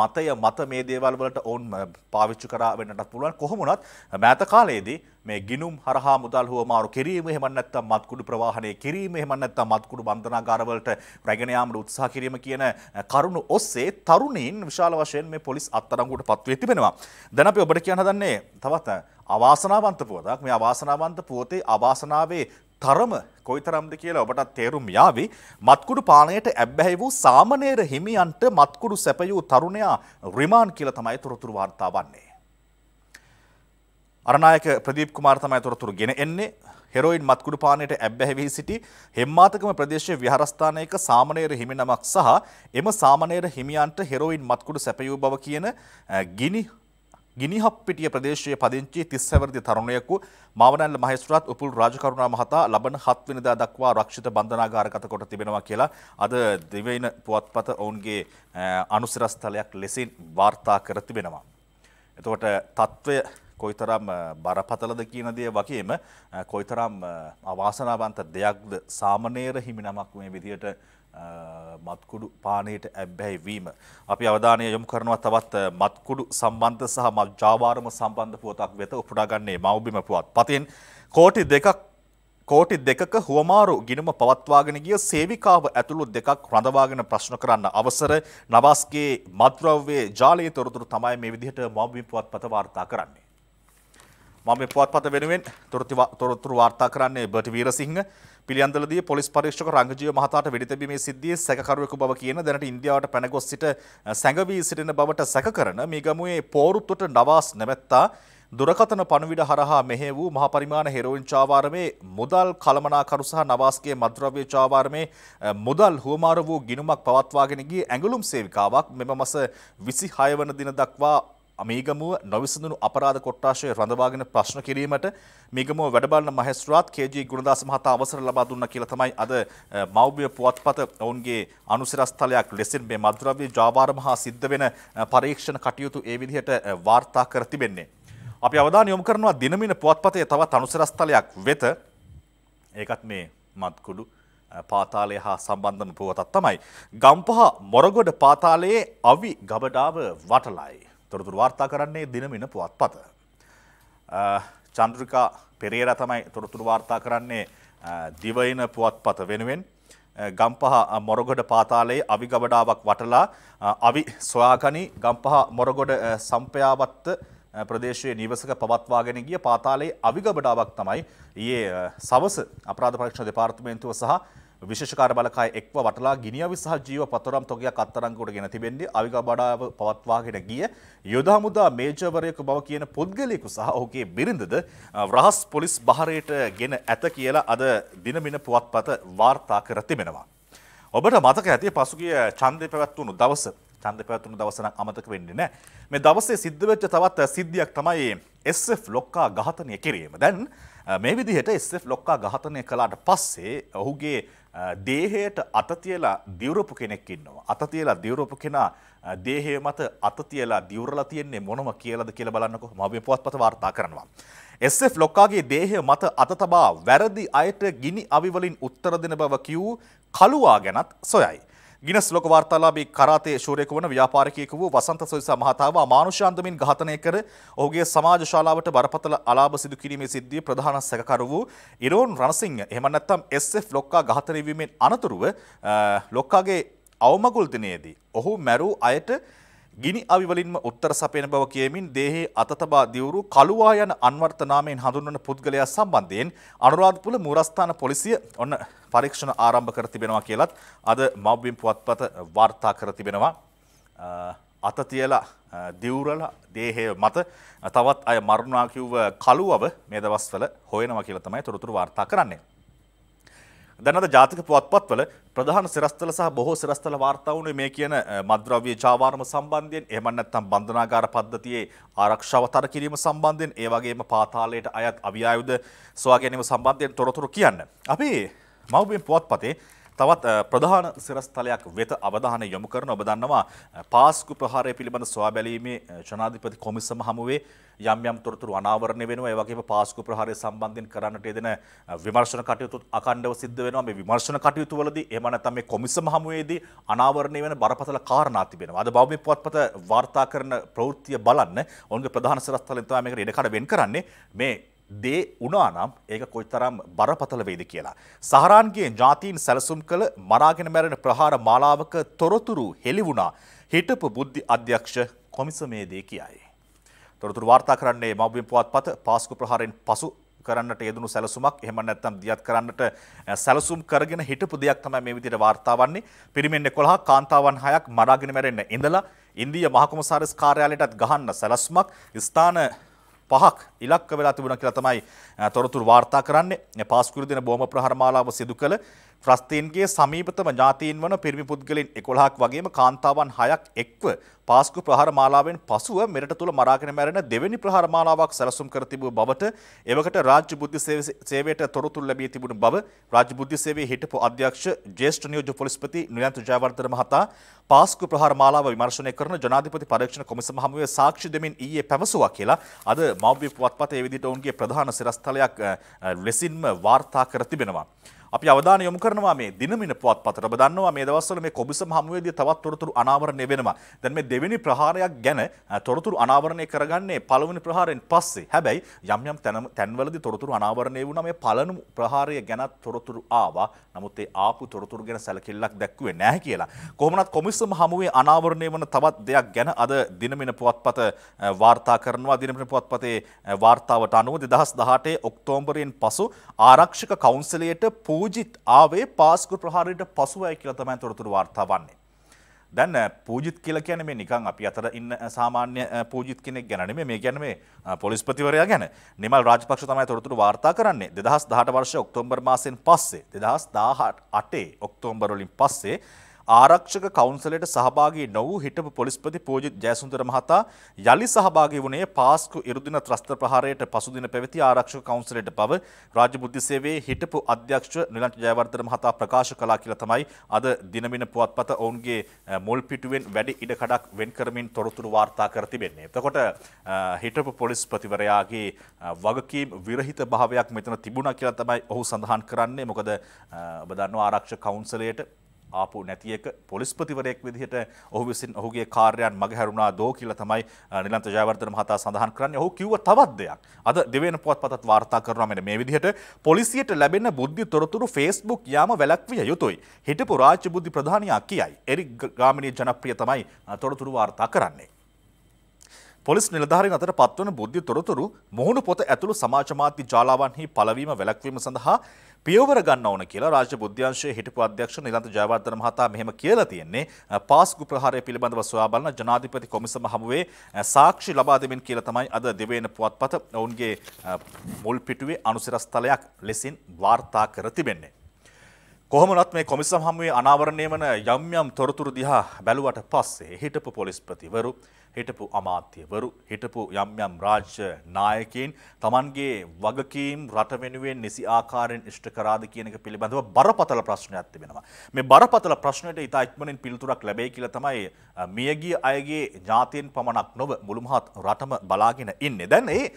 මතය මත මේ දේවල් වලට ඔවුන් පාවිච්චි කරා වෙන්නටත් පුළුවන් කොහොමුණත් මෑත කාලයේදී මේ ගිනුම් හරහා මුදල් හුවමාරු කිරීම එහෙම නැත්නම් මත්කුඩු ප්‍රවාහනය කිරීම එහෙම නැත්නම් මත්කුඩු බන්ධනාගාරවලට රැගෙන යාමට උත්සාහ කිරීම කියන කරුණු ඔස්සේ තරුණීන් විශාල වශයෙන් මේ පොලිස් අත්අඩංගුවට පත් වී තිබෙනවා. දැන් අපි ඔබට කියන්න හදන්නේ තවත් අවාසනාවන්ත පුවතක් මේ අවාසනාවන්ත පුවතේ අවාසනාවේ තරම කොයිතරම්ද කියලා ඔබට තේරුම් යාවි මත්කුඩු පානයට ඇබ්බැහි වූ සාමනේර හිමියන්ට මත්කුඩු සැපයූ තරුණයා රිමාන්ඩ් කියලා තමයි තොරතුරු වාර්තා වන්නේ අරනායක ප්‍රදීප් කුමාර් තමයි තොරතුරු ගෙන එන්නේ හෙරෝයින් මත්කුඩු පානයට ඇබ්බැහිවී සිටි හෙම්මාතකම ප්‍රදේශයේ විහාරස්ථානයක සාමණේර හිමිනමක් සහ එම සාමණේර හිමියන්ට හෙරෝයින් මත්කුඩු සැපයූ බව කියන ගිනි ගිනිහප්පිටිය ප්‍රදේශයේ පදිංචි 30 වර්ති තරුණයෙකු මාවනල්ල මහේස්ත්‍රාත් උපුල් රාජකරුණා මහතා ලබන 7 වෙනිදා දක්වා ආරක්ෂිත බන්ධනාගාරගත කොට තිබෙනවා කියලා අද දිවයින පුවත්පත ඔවුන්ගේ අනුසිරස්තලයක් ලෙසින් වාර්තා කර තිබෙනවා. එතකොට තත්ත්වය කොයිතරම් බරපතලද කියන දේ වගේම කොයිතරම් අවාසනාවන්ත දෙයක්ද සාමනේර හිමිනමක් මේ විදියට මත්කුඩු පානයට ඇබ්බැහිවීම. අපි අවධානය යොමු කරනවා තවත් මත්කුඩු සම්බන්ධ සහ මත් ජාවාරම සම්බන්ධ පුවතක් වෙත උපුටාගන්නේ මවබිම පුවත් පතින් කෝටි දෙකක් කෝටි දෙකක හුවමාරු ගිනුම පවත්වාගෙන ගිය සේවිකාව ඇතුළු දෙකක් රඳවාගෙන ප්‍රශ්න කරන්න අවසර නවාස්ගේ මත්ද්‍රව්‍යයේ ජාලයේ තොරතුරු තමයි මේ විදිහට මවබිම පුවත් පත වාර්තා කරන්නේ. මම පුවත්පත වෙනුවෙන් තොරතුරු වාර්තා කරන්නේ බට වීරසිංහ පිළියන්දලදී පොලිස් පරීක්ෂක රංගජීව මහතාට වෙඩි තැබීමේ සිද්ධියේ සැකකරුවෙකු බව කියන දැනට ඉන්දියාවට පැනගොස් සිට සැඟවී සිටින බවට සැකකරන මේගමුවේ පෝරුත්වට නවාස් නැවැත්තා දුරකතන පණවිඩ හරහා මෙහෙ වූ මහපරිමාණ හෙරෝයින් චාවාරමේ මුදල් කළමනාකරු සහ නවාස්ගේ මද්‍රව්‍ය චාවාරමේ මුදල් හුවමාර වූ ගිණුමක් පවත්වාගෙන ගිය ඇඟලුම් සේවිකාවක් මෙම මස 26 වන දින දක්වා මේගමුව නොවිසඳුණු අපරාධ කොට්ටාශය රඳවාගෙන ප්‍රශ්න කිරීමට මේගමුව වැඩබලන මහේස්ත්‍රාත් KG ගුණදාස මහතා අවසර ලබා දුන්නා කියලා තමයි අද මෞබ්‍ය පුවත්පත ඔවුන්ගේ අනුසිරස්තලයක් ලෙසින් මේ මද්‍රව්‍ය ජාවාරම හා සිද්ධ වෙන පරීක්ෂණ කටයුතු ඒ විදිහට වාර්තා කර තිබෙන්නේ. අපි අවධානය යොමු කරනවා දිනමින පුවත්පතේ තවත් අනුසිරස්තලයක් වෙත. ඒකත් මේ මත්කුඩු පාතාලය හා සම්බන්ධන පුවතත් තමයි. ගම්පහ මොරගොඩ පාතාලයේ අවි ගබඩාව වටලයි. තොරතුර වාර්තා කරන්නේ දිනමින පුවත්පත. චන්ද්‍රිකා පෙරේර තමයි තොරතුරු වාර්තා කරන්නේ දිවයින පුවත්පත වෙනුවෙන්. ගම්පහ මොරගොඩ පාතාලයේ අවි ගබඩාවක් වටලා අවි සොයාගනි ගම්පහ මොරගොඩ සම්පයාවත්ත ප්‍රදේශයේ නිවසක පවත්වාගෙන ගිය පාතාලයේ අවි ගබඩාවක් තමයි ඊයේ සවස අපරාධ පරීක්ෂණ දෙපාර්තමේන්තුව සහ විශේෂකාර බලකාය එක්ව වටලා ගිනියවි සහ ජීව පතරම් තොගයක් අත්තරංගුවට ගෙන තිබෙන්නේ අවිගබඩාව පවත්වාගෙන ගිය යොදා මුදා මේජවරයෙකු බව කියන පුද්ගලයෙකු සහ ඔහුගේ බිරිඳද රහස් පොලිස් බහරයට ගෙන ඇත කියලා අද දිනමින පුවත්පත වාර්තා කර තිබෙනවා. ඔබට මතක ඇති පසුගිය ඡන්දේ පැවැත්වුණු දවස ඡන්දේ පැවැත්වුණු දවස නම් අමතක වෙන්නේ නැහැ. මේ දවසේ සිද්ධ වෙච්ච තවත් සිද්ධියක් තමයි SF ලොක්කා ඝාතනය කිරීම. දැන් මේ විදිහට SF ලොක්කා ඝාතනය කළාට පස්සේ ඔහුගේ දේහයට අතතියලා දියවරපු කෙනෙක් ඉන්නවා. අතතියලා දියවරපු කෙනා දේහය මත අතතියලා දියවරලා තියෙන්නේ මොනම කියලද කියල බලන්නකො මගේ පුවත්පත වාර්තා කරනවා. SF ලොක්කාගේ දේහය මත අත තබා වැරදි අයට ගිනි අවිවලින් උත්තර දෙන බව කිව් කළුවා ගැනත් සොයයි. ගිනස් ලොක වාර්තාලාභී කරාතේ ශූරයෙකු වන ව්‍යාපාරිකයෙකු වූ වසන්ත සොයිසා මහතාව අමානුෂ්‍ය අන්දමින් ඝාතනය කර ඔහුගේ සමාජ ශාලාවට බරපතල අලාභ සිදු කිරීමේ සිද්ධියේ ප්‍රධාන සැකකරු වූ ඉරෝන් රණසිංහ එහෙම නැත්නම් එස්.එෆ් ලොක්කා ඝාතනය වීමෙන් අනතුරුව ලොක්කාගේ අවමගුල් දිනයේදී ඔහු මැරූ අයට ගිනි අවිවලින්ම උත්තර සපයන බව කියමින් දේහේ අතතබා දියුරු කළුවා යන අන්වර්ථ නාමයෙන් හඳුන්වන පුද්ගලයා සම්බන්ධයෙන් අනුරාධපුර මූරස්ථාන පොලිසිය ඔන්න පරීක්ෂණ ආරම්භ කර තිබෙනවා කියලත් අද මව්බිම් පුවත්පත වාර්තා කර තිබෙනවා අත තියලා දිවුරලා දේහය මත තවත් අය මරුණා කිව්ව කළුවව මේ දවස්වල හොයනවා කියලා තමයි තොරතුරු වාර්තා කරන්නේ දැනද ජාතික පුවත්පත්වල ප්‍රධාන සිරස්තල සහ බොහෝ සිරස්තල වාර්තා වුණේ මේ කියන මද්‍රව්‍ය ජාවාරම සම්බන්ධයෙන් එහෙම නැත්නම් බන්ධනාගාර පද්ධතියේ ආරක්ෂාව තර කිරීම සම්බන්ධයෙන් ඒ වගේම පාතාලයට අයත් අවියායුධ සොයා ගැනීම සම්බන්ධයෙන් තොරතුරු කියන්න. අපි මව්බිම් පුවත්පතේ තවත් ප්‍රධාන සිරස්තලයක් වෙත අවධානය යොමු කරන ඔබ දන්නවා පාස්කු ප්‍රහාරය පිළිබඳ සොයා බැලීමේ ජනාධිපති කොමිසම හමුවේ යම් යම් තොරතුරු අනාවරණය වෙනවා ඒ වගේම පාස්කු ප්‍රහාරය සම්බන්ධයෙන් කරන්නට යෙදෙන විමර්ශන කටයුතු අඛණ්ඩව සිද්ධ වෙනවා මේ විමර්ශන කටයුතු වලදී එහෙම නැත්නම් මේ කොමිසම හමුවේදී අනාවරණය වෙන බරපතල කාරණා තිබෙනවා අද බෞද්ධ පුවත්පත වාර්තා කරන ප්‍රවෘත්තිය බලන්න ඔවුන්ගේ ප්‍රධාන සිරස්තලෙන් තමයි මේකට ඉඩකඩ වෙන් කරන්නේ මේ දේ උනානම් ඒක කොයිතරම් බරපතල වේද කියලා. සහරාන්ගේ ඥාතීන් සැලසුම් කළ මරාගෙන මැරෙන ප්‍රහාර මාලාවක තොරතුරු හෙළි වුණා හිටපු බුද්ධි අධ්‍යක්ෂ කොමිසමේදී කියයි. තොරතුරු වාර්තා කරන්නේ මව්බිම් පුවත්පත පාස්කු ප්‍රහාරයෙන් පසු කරන්නට යෙදුණු සැලසුමක් එහෙම නැත්නම් දියත් කරන්නට සැලසුම් කරගෙන හිටපු දෙයක් තමයි මේ විදිහට වාර්තා වන්නේ. පිරිමෙන් 11 කාන්තාවන් 6ක් මරාගෙන මැරෙන්න ඉඳලා ඉන්දියා මහකොමසාරිස් කාර්යාලයටත් ගහන්න සැලසුමක් ස්ථාන පහක් ඉලක්ක වෙලා තිබුණා කියලා තමයි තොරතුරු වාර්තා කරන්නේ. පාස්කුරු දෙන බෝම ප්‍රහාර මාලාව සිදු කළ ත්‍රස්තීන්ගේ සමීපතම ඥාතීන් වන පිරිමි පුද්ගලින් 11ක් වගේම කාන්තාවන් 6ක් එක්ව පාස්කු ප්‍රහාර මාලාවෙන් පසුව මෙරට තුල මරාගෙන මැරෙන දෙවෙනි ප්‍රහාර මාලාවක් සැලසුම් කර තිබූ බවට එවකට රාජ්‍ය බුද්ධි සේවයට තොරතුරු ලැබී තිබුණු බව රාජ්‍ය බුද්ධි සේවයේ හිටපු අධ්‍යක්ෂ ජ්‍යෙෂ්ඨ නියෝජ්‍ය පොලිස්පති නුයන්ත ජයවර්ධන මහතා පාස්කු ප්‍රහාර මාලාව විමර්ශනය කරන ජනාධිපති පරීක්ෂණ කොමිසම හමුවේ සාක්ෂි දෙමින් ඊයේ පැවසුවා කියලා අද මව්බිය පුවත්පතේ විදිහට ඔවුන්ගේ ප්‍රධාන සිරස්තලයක් ලෙසින්ම වාර්තා කර තිබෙනවා. අපි අවධානය යොමු කරනවා මේ දිනමින පුවත්පතට. ඔබ දන්නවා මේ දවස්වල මේ කොබිසම හමුවේදී තවත් තොරතුරු අනාවරණය වෙනවා. දැන් මේ දෙවෙනි ප්‍රහාරයක් ගැන තොරතුරු අනාවරණය කරගන්නේ පළවෙනි ප්‍රහාරයෙන් පස්සේ. හැබැයි යම් යම් තැන්වලදී තොරතුරු අනාවරණය වුණා මේ පළමු ප්‍රහාරය ගැන තොරතුරු ආවා. නමුත් ඒ ආපු තොරතුරු ගැන සැලකිල්ලක් දැක්ුවේ නැහැ කියලා. කොහොමනත් කොමිසම හමුවේ අනාවරණය වන තවත් දෙයක් ගැන අද දිනමින පුවත්පත වාර්තා කරනවා. දිනමින පුවත්පතේ වාර්තාවට අනුව 2018 ඔක්තෝබරයෙන් පසු ආරක්ෂක කවුන්සිලයට පූ පූජිත් ආවේ පාස්කු ප්‍රහාරයට පසුවයි කියලා තමයි තොරතුරු වාර්තා වන්නේ. දැන් පූජිත් කියලා කියන්නේ මේ නිකන් අපි අතර ඉන්න සාමාන්‍ය පූජිත් කෙනෙක් ගැන නෙමෙයි මේ කියන්නේ මේ පොලිස්පතිවරයා ගැන. නිමල් රාජපක්ෂ තමයි තොරතුරු වාර්තා කරන්නේ. 2018 වර්ෂයේ ඔක්තෝබර් මාසයෙන් පස්සේ 2018 ඔක්තෝබර් වලින් පස්සේ ආරක්ෂක කවුන්සලයට සහභාගී නොවූ හිටපු පොලිස්පති පූජිත් ජයසුන්දර මහතා යළි සහභාගී වුණේ පාස්කු ඉරුදින ත්‍රස්ත ප්‍රහාරයට පසුදින පැවති ආරක්ෂක කවුන්සලයට බව රාජ්‍ය බුද්ධි සේවයේ හිටපු අධ්‍යක්ෂ නිලන්ත ජයවර්ධන මහතා ප්‍රකාශ කළා කියලා තමයි අද දිනමින පුවත්පත ඔවුන්ගේ මුල් පිටුවෙන් වැඩි ඉඩ කඩක් වෙන් කරමින් තොරතුරු වාර්තා කර තිබෙන්නේ. එතකොට හිටපු පොලිස්පතිවරයාගේ වගකීම් විරහිත භාවයක් මෙතන තිබුණා කියලා තමයි ඔහු සඳහන් කරන්නේ. මොකද ඔබ දන්නවා ආරක්ෂක කවුන්සලයට ආපු නැති එක පොලිස්පතිවරයෙක් විදිහට ඔහු විසින් ඔහුගේ කාර්යයන් මගහැරුණා දෝ කියලා තමයි නිලන්ත ජයවර්ධන මහතා සඳහන් කරන්නේ. ඔහු කිව්ව තවත් දෙයක්. අද දෙවෙනි පුවත්පතත් වාර්තා කරනවා මෙන්න මේ විදිහට පොලිසියට ලැබෙන බුද්ධි තොරතුරු Facebook යාම වැළැක්විය යුතුයි. හිටපු රාජ්‍ය බුද්ධි ප්‍රධානියා කියයි. එරික් ගාමිණී ජනප්‍රිය තමයි තොරතුරු වාර්තා කරන්නේ. පොලිස් නිලධාරීන් අතර පත්වන බුද්ධි තොරතුරු මුහුණු පොත ඇතුළු සමාජ මාධ්‍ය ජාලාවන්හි පළවීම වැළැක්වීම සඳහා පියවර ගන්න ඕන කියලා රාජ්‍ය බුද්ධ්‍යංශයේ හිටපු අධ්‍යක්ෂ නිලන්ත ජයවර්ධන මහතා මෙහෙම කියලා තියෙන්නේ පාස්කු ප්‍රහාරය පිළිබඳව සොයා බලන ජනාධිපති කොමිසම හමුවේ සාක්ෂි ලබා දෙමින් කියලා තමයි අද දෙවේන පුවත්පත ඔවුන්ගේ මුල් පිටුවේ අනුසිරස්තලයක් ලෙසින් වාර්තා කර තිබෙන්නේ කොහොමනත් මේ කොමිසම් හමුවේ අනාවරණය වන යම් යම් තොරතුරු දිහා බැලුවට පස්සේ හිටපු පොලිස්පතිවරු හිටපු අමාත්‍යවරු හිටපු යම් යම් රාජ්‍ය නායකයින් තමන්ගේ වගකීම් රට වෙනුවෙන් නිසි ආකාරයෙන් ඉෂ්ට කරාද කියන එක පිළිබඳව බරපතල ප්‍රශ්නයක් තිබෙනවා. මේ බරපතල ප්‍රශ්නයට ඉතා ඉක්මනින් පිළිතුරක් ලැබෙයි කියලා තමයි මියගිය අයගේ ඥාතීන් පමණක් නොව මුළු මහත් රටම බලාගෙන ඉන්නේ. දැන් ඒ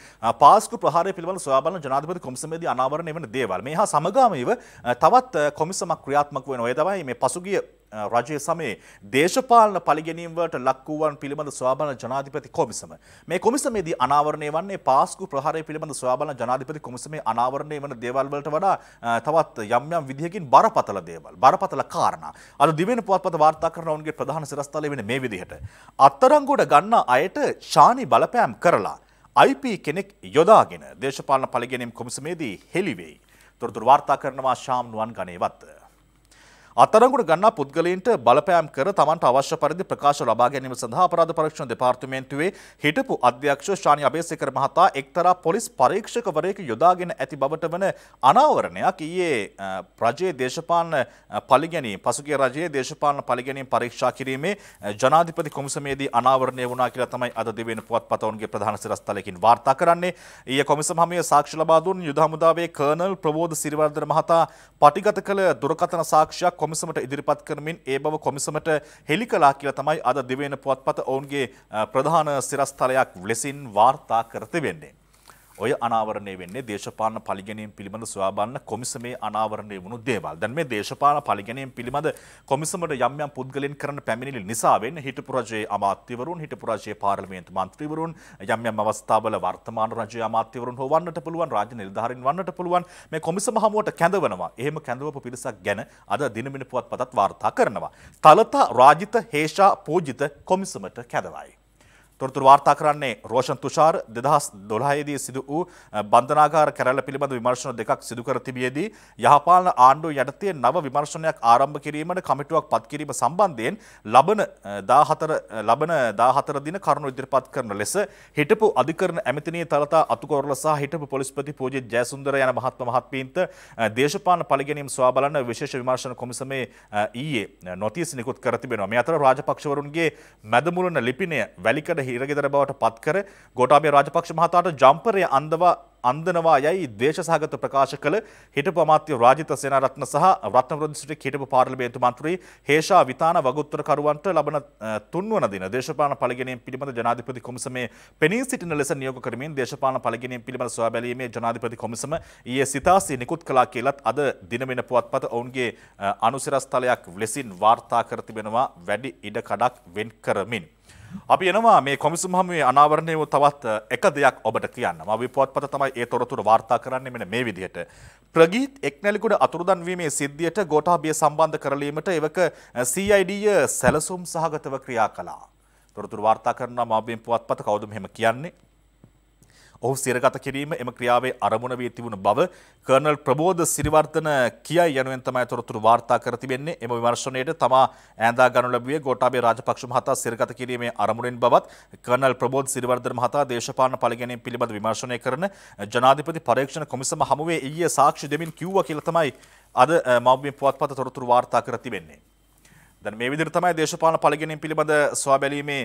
පාස්කු ප්‍රහාරය පිළිබඳ සොයා බලන ජනාධිපති කොමිසමේදී අනාවරණය වෙන දේවල්. මේ හා සමගාමීව තවත් කොමිසම් පෙත්සමක් ක්‍රියාත්මක වෙන ඔය තමයි මේ පසුගිය රජය සමයේ දේශපාලන පලිගැනීමට ලක්වූවන් පිළිබඳ ස්වාබන ජනාධිපති කොමිසම. මේ කොමිසමේදී අනාවරණය වන්නේ පාස්කු ප්‍රහරය පිළිබඳ ස්වාබන ජනාධිපති කොමිසමේ අනාවරණය වන දේවල්වලට වඩා තවත් යම් යම් විදිහකින් බරපතල දේවල් බරපතල කාරණ. අද දිවෙන පුවත්පත වාර්තා කරනවන්ගේ ප්‍රධාන සිරස්ථල වෙන මේ විදිහට. අත්තරංගොඩ ගන්න අයට ශානි බලපෑම් කරලා. IP කෙනෙක් යොදාගෙන දේශපාලන පලිගැනීම් කොමිසමේදී හෙළිවෙයි. තොරතුරු වාර්තා කරනවා ශාම්නුවන් ගණේවත්ත. අත්අඩංගුවට ගන්නා පුද්ගලයින්ට බලපෑම් කර තමන්ට අවශ්‍ය පරිදි ප්‍රකාශ ලබා ගැනීම සඳහා අපරාධ පරීක්ෂණ දෙපාර්තමේන්තුවේ හිටපු අධ්‍යක්ෂ ශානි අබේසේකර මහතා එක්තරා පොලිස් පරීක්ෂකවරයෙකු යොදාගෙන ඇති බවට වන අනාවරණයක් ඊයේ රජයේ දේශපාලන පලිගැනීම් පසුගිය රජයේ දේශපාලන පලිගැනීම් පරීක්ෂා කිරීමේ ජනාධිපති කොමිසමේදී අනාවරණය වුණා කියලා තමයි අද දෙවෙනි පුවත්පතවුන්ගේ ප්‍රධාන සිරස්තලකින් වාර්තා කරන්නේ ඊයේ කොමිසම හමුවේ සාක්ෂි ලබා දුන් යුද හමුදාවේ කර්නල් ප්‍රබෝධ සිරිවර්ධන මහතා පටිගත කළ දුරකථන සාක්ෂියක් කොමිසමට ඉදිරිපත් කරමින් ඒ බව කොමිසමට හෙළි කළා කියලා තමයි අද දිවයින පුවත්පත ඔවුන්ගේ ප්‍රධාන සිරස්තලයක් ලෙසින් වාර්තා කර තිබෙන්නේ. ඔය අනාවරණය වෙන්නේ දේශපාලන පලිගැනීම් පිළිබඳ සොයාබන්න කොමිසමේ අනාවරණය වුණු දේවල්. දැන් මේ දේශපාලන පලිගැනීම් පිළිබඳ කොමිසමට යම් යම් පුද්ගලයන් කරන පැමිණිලි නිසා වෙන්නේ හිටපු රජයේ අමාත්‍යවරුන්, හිටපු රජයේ පාර්ලිමේන්තු මන්ත්‍රීවරුන්, යම් යම් අවස්ථාවල වර්තමාන රජයේ අමාත්‍යවරුන් හොවන්නට පුළුවන්, රාජ්‍ය නිලධාරීන් වන්නට පුළුවන්. මේ කොමිසම හමුවට කැඳවනවා. එහෙම කැඳවපු පිරිසක් ගැන අද දිනමින පුවත්පතත් වාර්තා කරනවා. තලතා රාජිත හේෂා පූජිත කොමිසමට කැඳවයි. තොරතුරු වාර්තා කරන්නේ රෝෂන් තුෂාර් 2012 දී සිදු වූ බන්ධනාගාර කැරැල්ල පිළිබඳ විමර්ශන දෙකක් සිදු කර තිබියදී යහපාලන ආණ්ඩුව යටතේ නව විමර්ශනයක් ආරම්භ කිරීමට කමිටුවක් පත් කිරීම සම්බන්ධයෙන් ලබන 14 ලබන 14 දින කරුණු ඉදිරිපත් කරන ලෙස හිටපු අධිකරණ ඇමතිනිය තලතා අතුකොරල සහ හිටපු පොලිස්පති පූජිත් ජයසුන්දර යන මහත්ම මහත්මීන්ට දේශපාලන පරිගැනීම් සොයා බලන විශේෂ විමර්ශන කොමිසමේ ඊයේ නොතිස් නිකුත් කර තිබෙනවා. මේ අතර රාජපක්ෂවරුන්ගේ මැදමුලන ලිපිනය වැලිකඩ හිරගෙදර බවට පත්කර ගෝටාබේ රාජපක්ෂ මහතාට ජම්පරය අන්දවා අන්දනවා යයි දේශසහගත ප්‍රකාශ කළ හිටපු අමාත්‍ය රාජිත සේනාරත්න සහ රත්නපුර දිස්ත්‍රික්කයේ හිටපු පාර්ලිමේන්තු මන්ත්‍රී හේෂා විතාන වගඋත්තරකරුවන්ට ලබන තුන්වන දින දේශපාලන පළගැනීම් පිළිබඳ ජනාධිපති කොමිසමේ පෙනී සිටින ලෙස නියෝග කරමින් දේශපාලන පළගැනීම් පිළිබඳ සොයා බැලීමේ ජනාධිපති කොමිසම ඊයේ සිතාසී නිකුත් කළා කියලත් අද දින වෙන පුවත්පත ඔවුන්ගේ අනුසිරස්තලයක් ලෙසින් වාර්තා කර තිබෙනවා වැඩි ඉඩ කඩක් වෙන් කරමින්. අපි එනවා මේ කොමිසුම් හමුවේ අනාවරණය වූ තවත් එක දෙයක් ඔබට කියන්න. මම විපුවත්පත තමයි ඒ තොරතුරු වාර්තා කරන්නේ මෙන්න මේ විදිහට. ප්‍රගීත් එක්නැලිකුඩ අතුරුදන් වීමේ සිද්ධියට ගෝඨාභය සම්බන්ධ කරලීමට එවක CID සැලසුම් සහගතව ක්‍රියා කළා. තොරතුරු වාර්තා කරනවා මාබෙන් පුවත්පත කවුද මෙහෙම කියන්නේ? ඔහු සිරගත කිරීම එම ක්‍රියාවේ අරමුණ වී තිබුණු බව කර්නල් ප්‍රබෝධ සිරිවර්ධන කියයි යනුවෙන් තමයි තොරතුරු වාර්තා කර තිබෙන්නේ. එම විමර්ශනයේදී තමා ඈඳා ගනු ලැබුවේ ගෝඨාභය රාජපක්ෂ මහතා සිරගත කිරීමේ අරමුණෙන් බවත් කර්නල් ප්‍රබෝධ සිරිවර්ධන මහතා දේශපාලන පළගැනීම් පිළිබඳ විමර්ශනය කරන ජනාධිපති පරීක්ෂණ කොමිසම හමුවේ ඊයේ සාක්ෂි දෙමින් කිව්වා කියලා තමයි අද මව්බිම් පුවත්පත තොරතුරු වාර්තා කර තිබෙන්නේ. දැන් මේ විදිහට තමයි දේශපාලන පළගෙනීම් පිළිබඳ සොයාබැලීමේ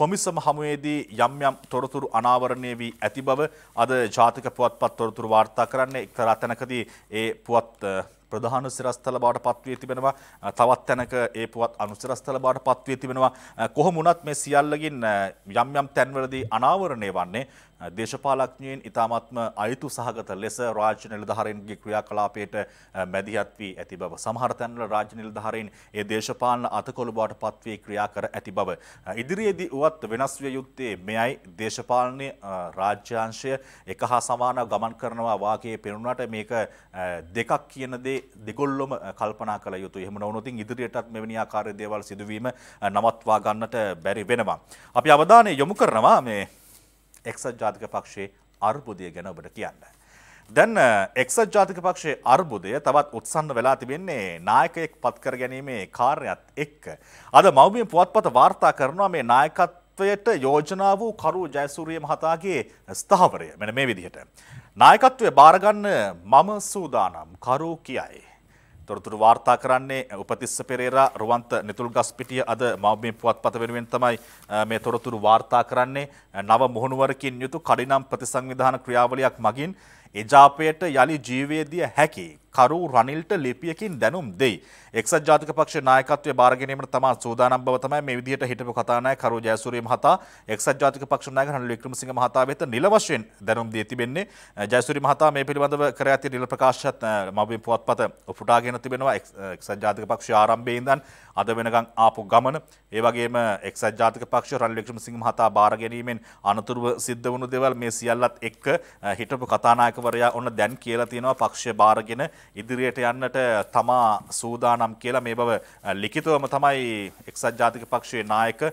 කොමිසම හමුවේදී යම් යම් තොරතුරු අනාවරණය වී ඇති බව අද ජාතික පුවත්පත් තොරතුරු වාර්තා කරන්නේ එක්තරා තැනකදී ඒ පුවත් ප්‍රධාන සිරස්තල බවට පත්වී තිබෙනවා තවත් තැනක ඒ පුවත් අනුසිරස්තල බවට පත්වී තිබෙනවා කොහොමුණත් මේ සියල්ලගින් යම් යම් තැන්වලදී අනාවරණය වන්නේ දේශපාලඥයෙන් ඉතාමත්ම අයුතු සහගත ලෙස රාජ්‍ය නිලධහරන්ගේ ක්‍රියාකලාපයට මැදිහත් වී ඇති බව සමහරතැන්ල රාජ්‍ය නිලධහරෙන් ඒ දේශපාලන අතකොළු බවට පත්වී ක්‍රියා කර ඇති බව. ඉදිරියේදී වුවත් වෙනස් විය යුත්තේ මෙයයි දේශපාලනය රාජ්‍යංශය එක හා සමාන ගමන් කරනවා වාගේ පෙනුනට මේක දෙකක් කියනදේ දෙගොල්ලොම කල්පනා කළ යුතු එහම නොවනොතින් ඉදිරියටත් මෙවැනි ආකාරය දේවල් සිදුවීම නවත්වා ගන්නට බැරි වෙනවා. අපි අවධානය යොමු කරනවා මේ එක්සත් ජාතික පක්ෂයේ අර්බුදය ගැන ඔබට කියන්න. දැන් එක්සත් ජාතික පක්ෂයේ අර්බුදය තවත් උත්සන්න වෙලා තිබෙන්නේ නායකයෙක් පත්කර ගැනීමේ කාර්යත් එක්ක. අද මෞබිය පුවත්පත වාර්තා කරනවා මේ නායකත් ත්වයට යෝජනා වූ කරු ජයසූරිය මහතාගේ ස්ථාවරය මෙන මේ විදිහට. නායකත්වය බාරගන්න මම සූදානම් කරු කියයි. තොරතුරු වාර්තා කරන්නේ උපතිස්ස පෙරේරා රුවන්ත නිතුල් ගස් පිටිය අද මවබිම් පුවත්පත වෙනුවෙන් තමයි මේ තොරතුරු වාර්තා කරන්නේ නව මුහුණුවරකින් යුතු කඩිනම් ප්‍රතිසංවිධාන ක්‍රියාවලියක් මගින් එජාපයට යළි ජීවේදිය හැකි කරු රනිල්ට ලිපියකින් දැනුම් දෙයි. එක්සත් ජාතික පක්ෂ නායකත්වය බාරගැනීමට තමා සූදානම් බව තමයි මේ විදිහට හිටපු කතානායක කරු ජයසූරිය මහතා එක්සත් ජාතික පක්ෂ නායක රනිල් වික්‍රමසිංහ මහතා වෙත නිල වශයෙන් දැනුම් දී තිබෙන්නේ. ජයසූරිය මහතා මේ පිළිබඳව කර ඇති නිල ප්‍රකාශයත් මව්බිම් පුවත්පත උපුටාගෙන තිබෙනවා එක්සත් ජාතික පක්ෂ ආරම්භයේ ඉඳන් අද වෙනකන් ආපු ගමන ඒ වගේම එක්සත් ජාතික පක්ෂ රනිල් වික්‍රමසිංහ මහතා බාර ගැනීමෙන් අනතුරුව සිද්ධ වුණු දේවල් මේ සියල්ලත් එක්ක හිටපු කතානායකවරයා ඔන්න දැන් කියලා තියෙනවා පක්ෂය බාරගෙන ඉදිරියට යන්නට තමා සූදානම් කියලා මේ බව ලිඛිතවම තමයි එක්සත් ජාතික පක්ෂයේ නායක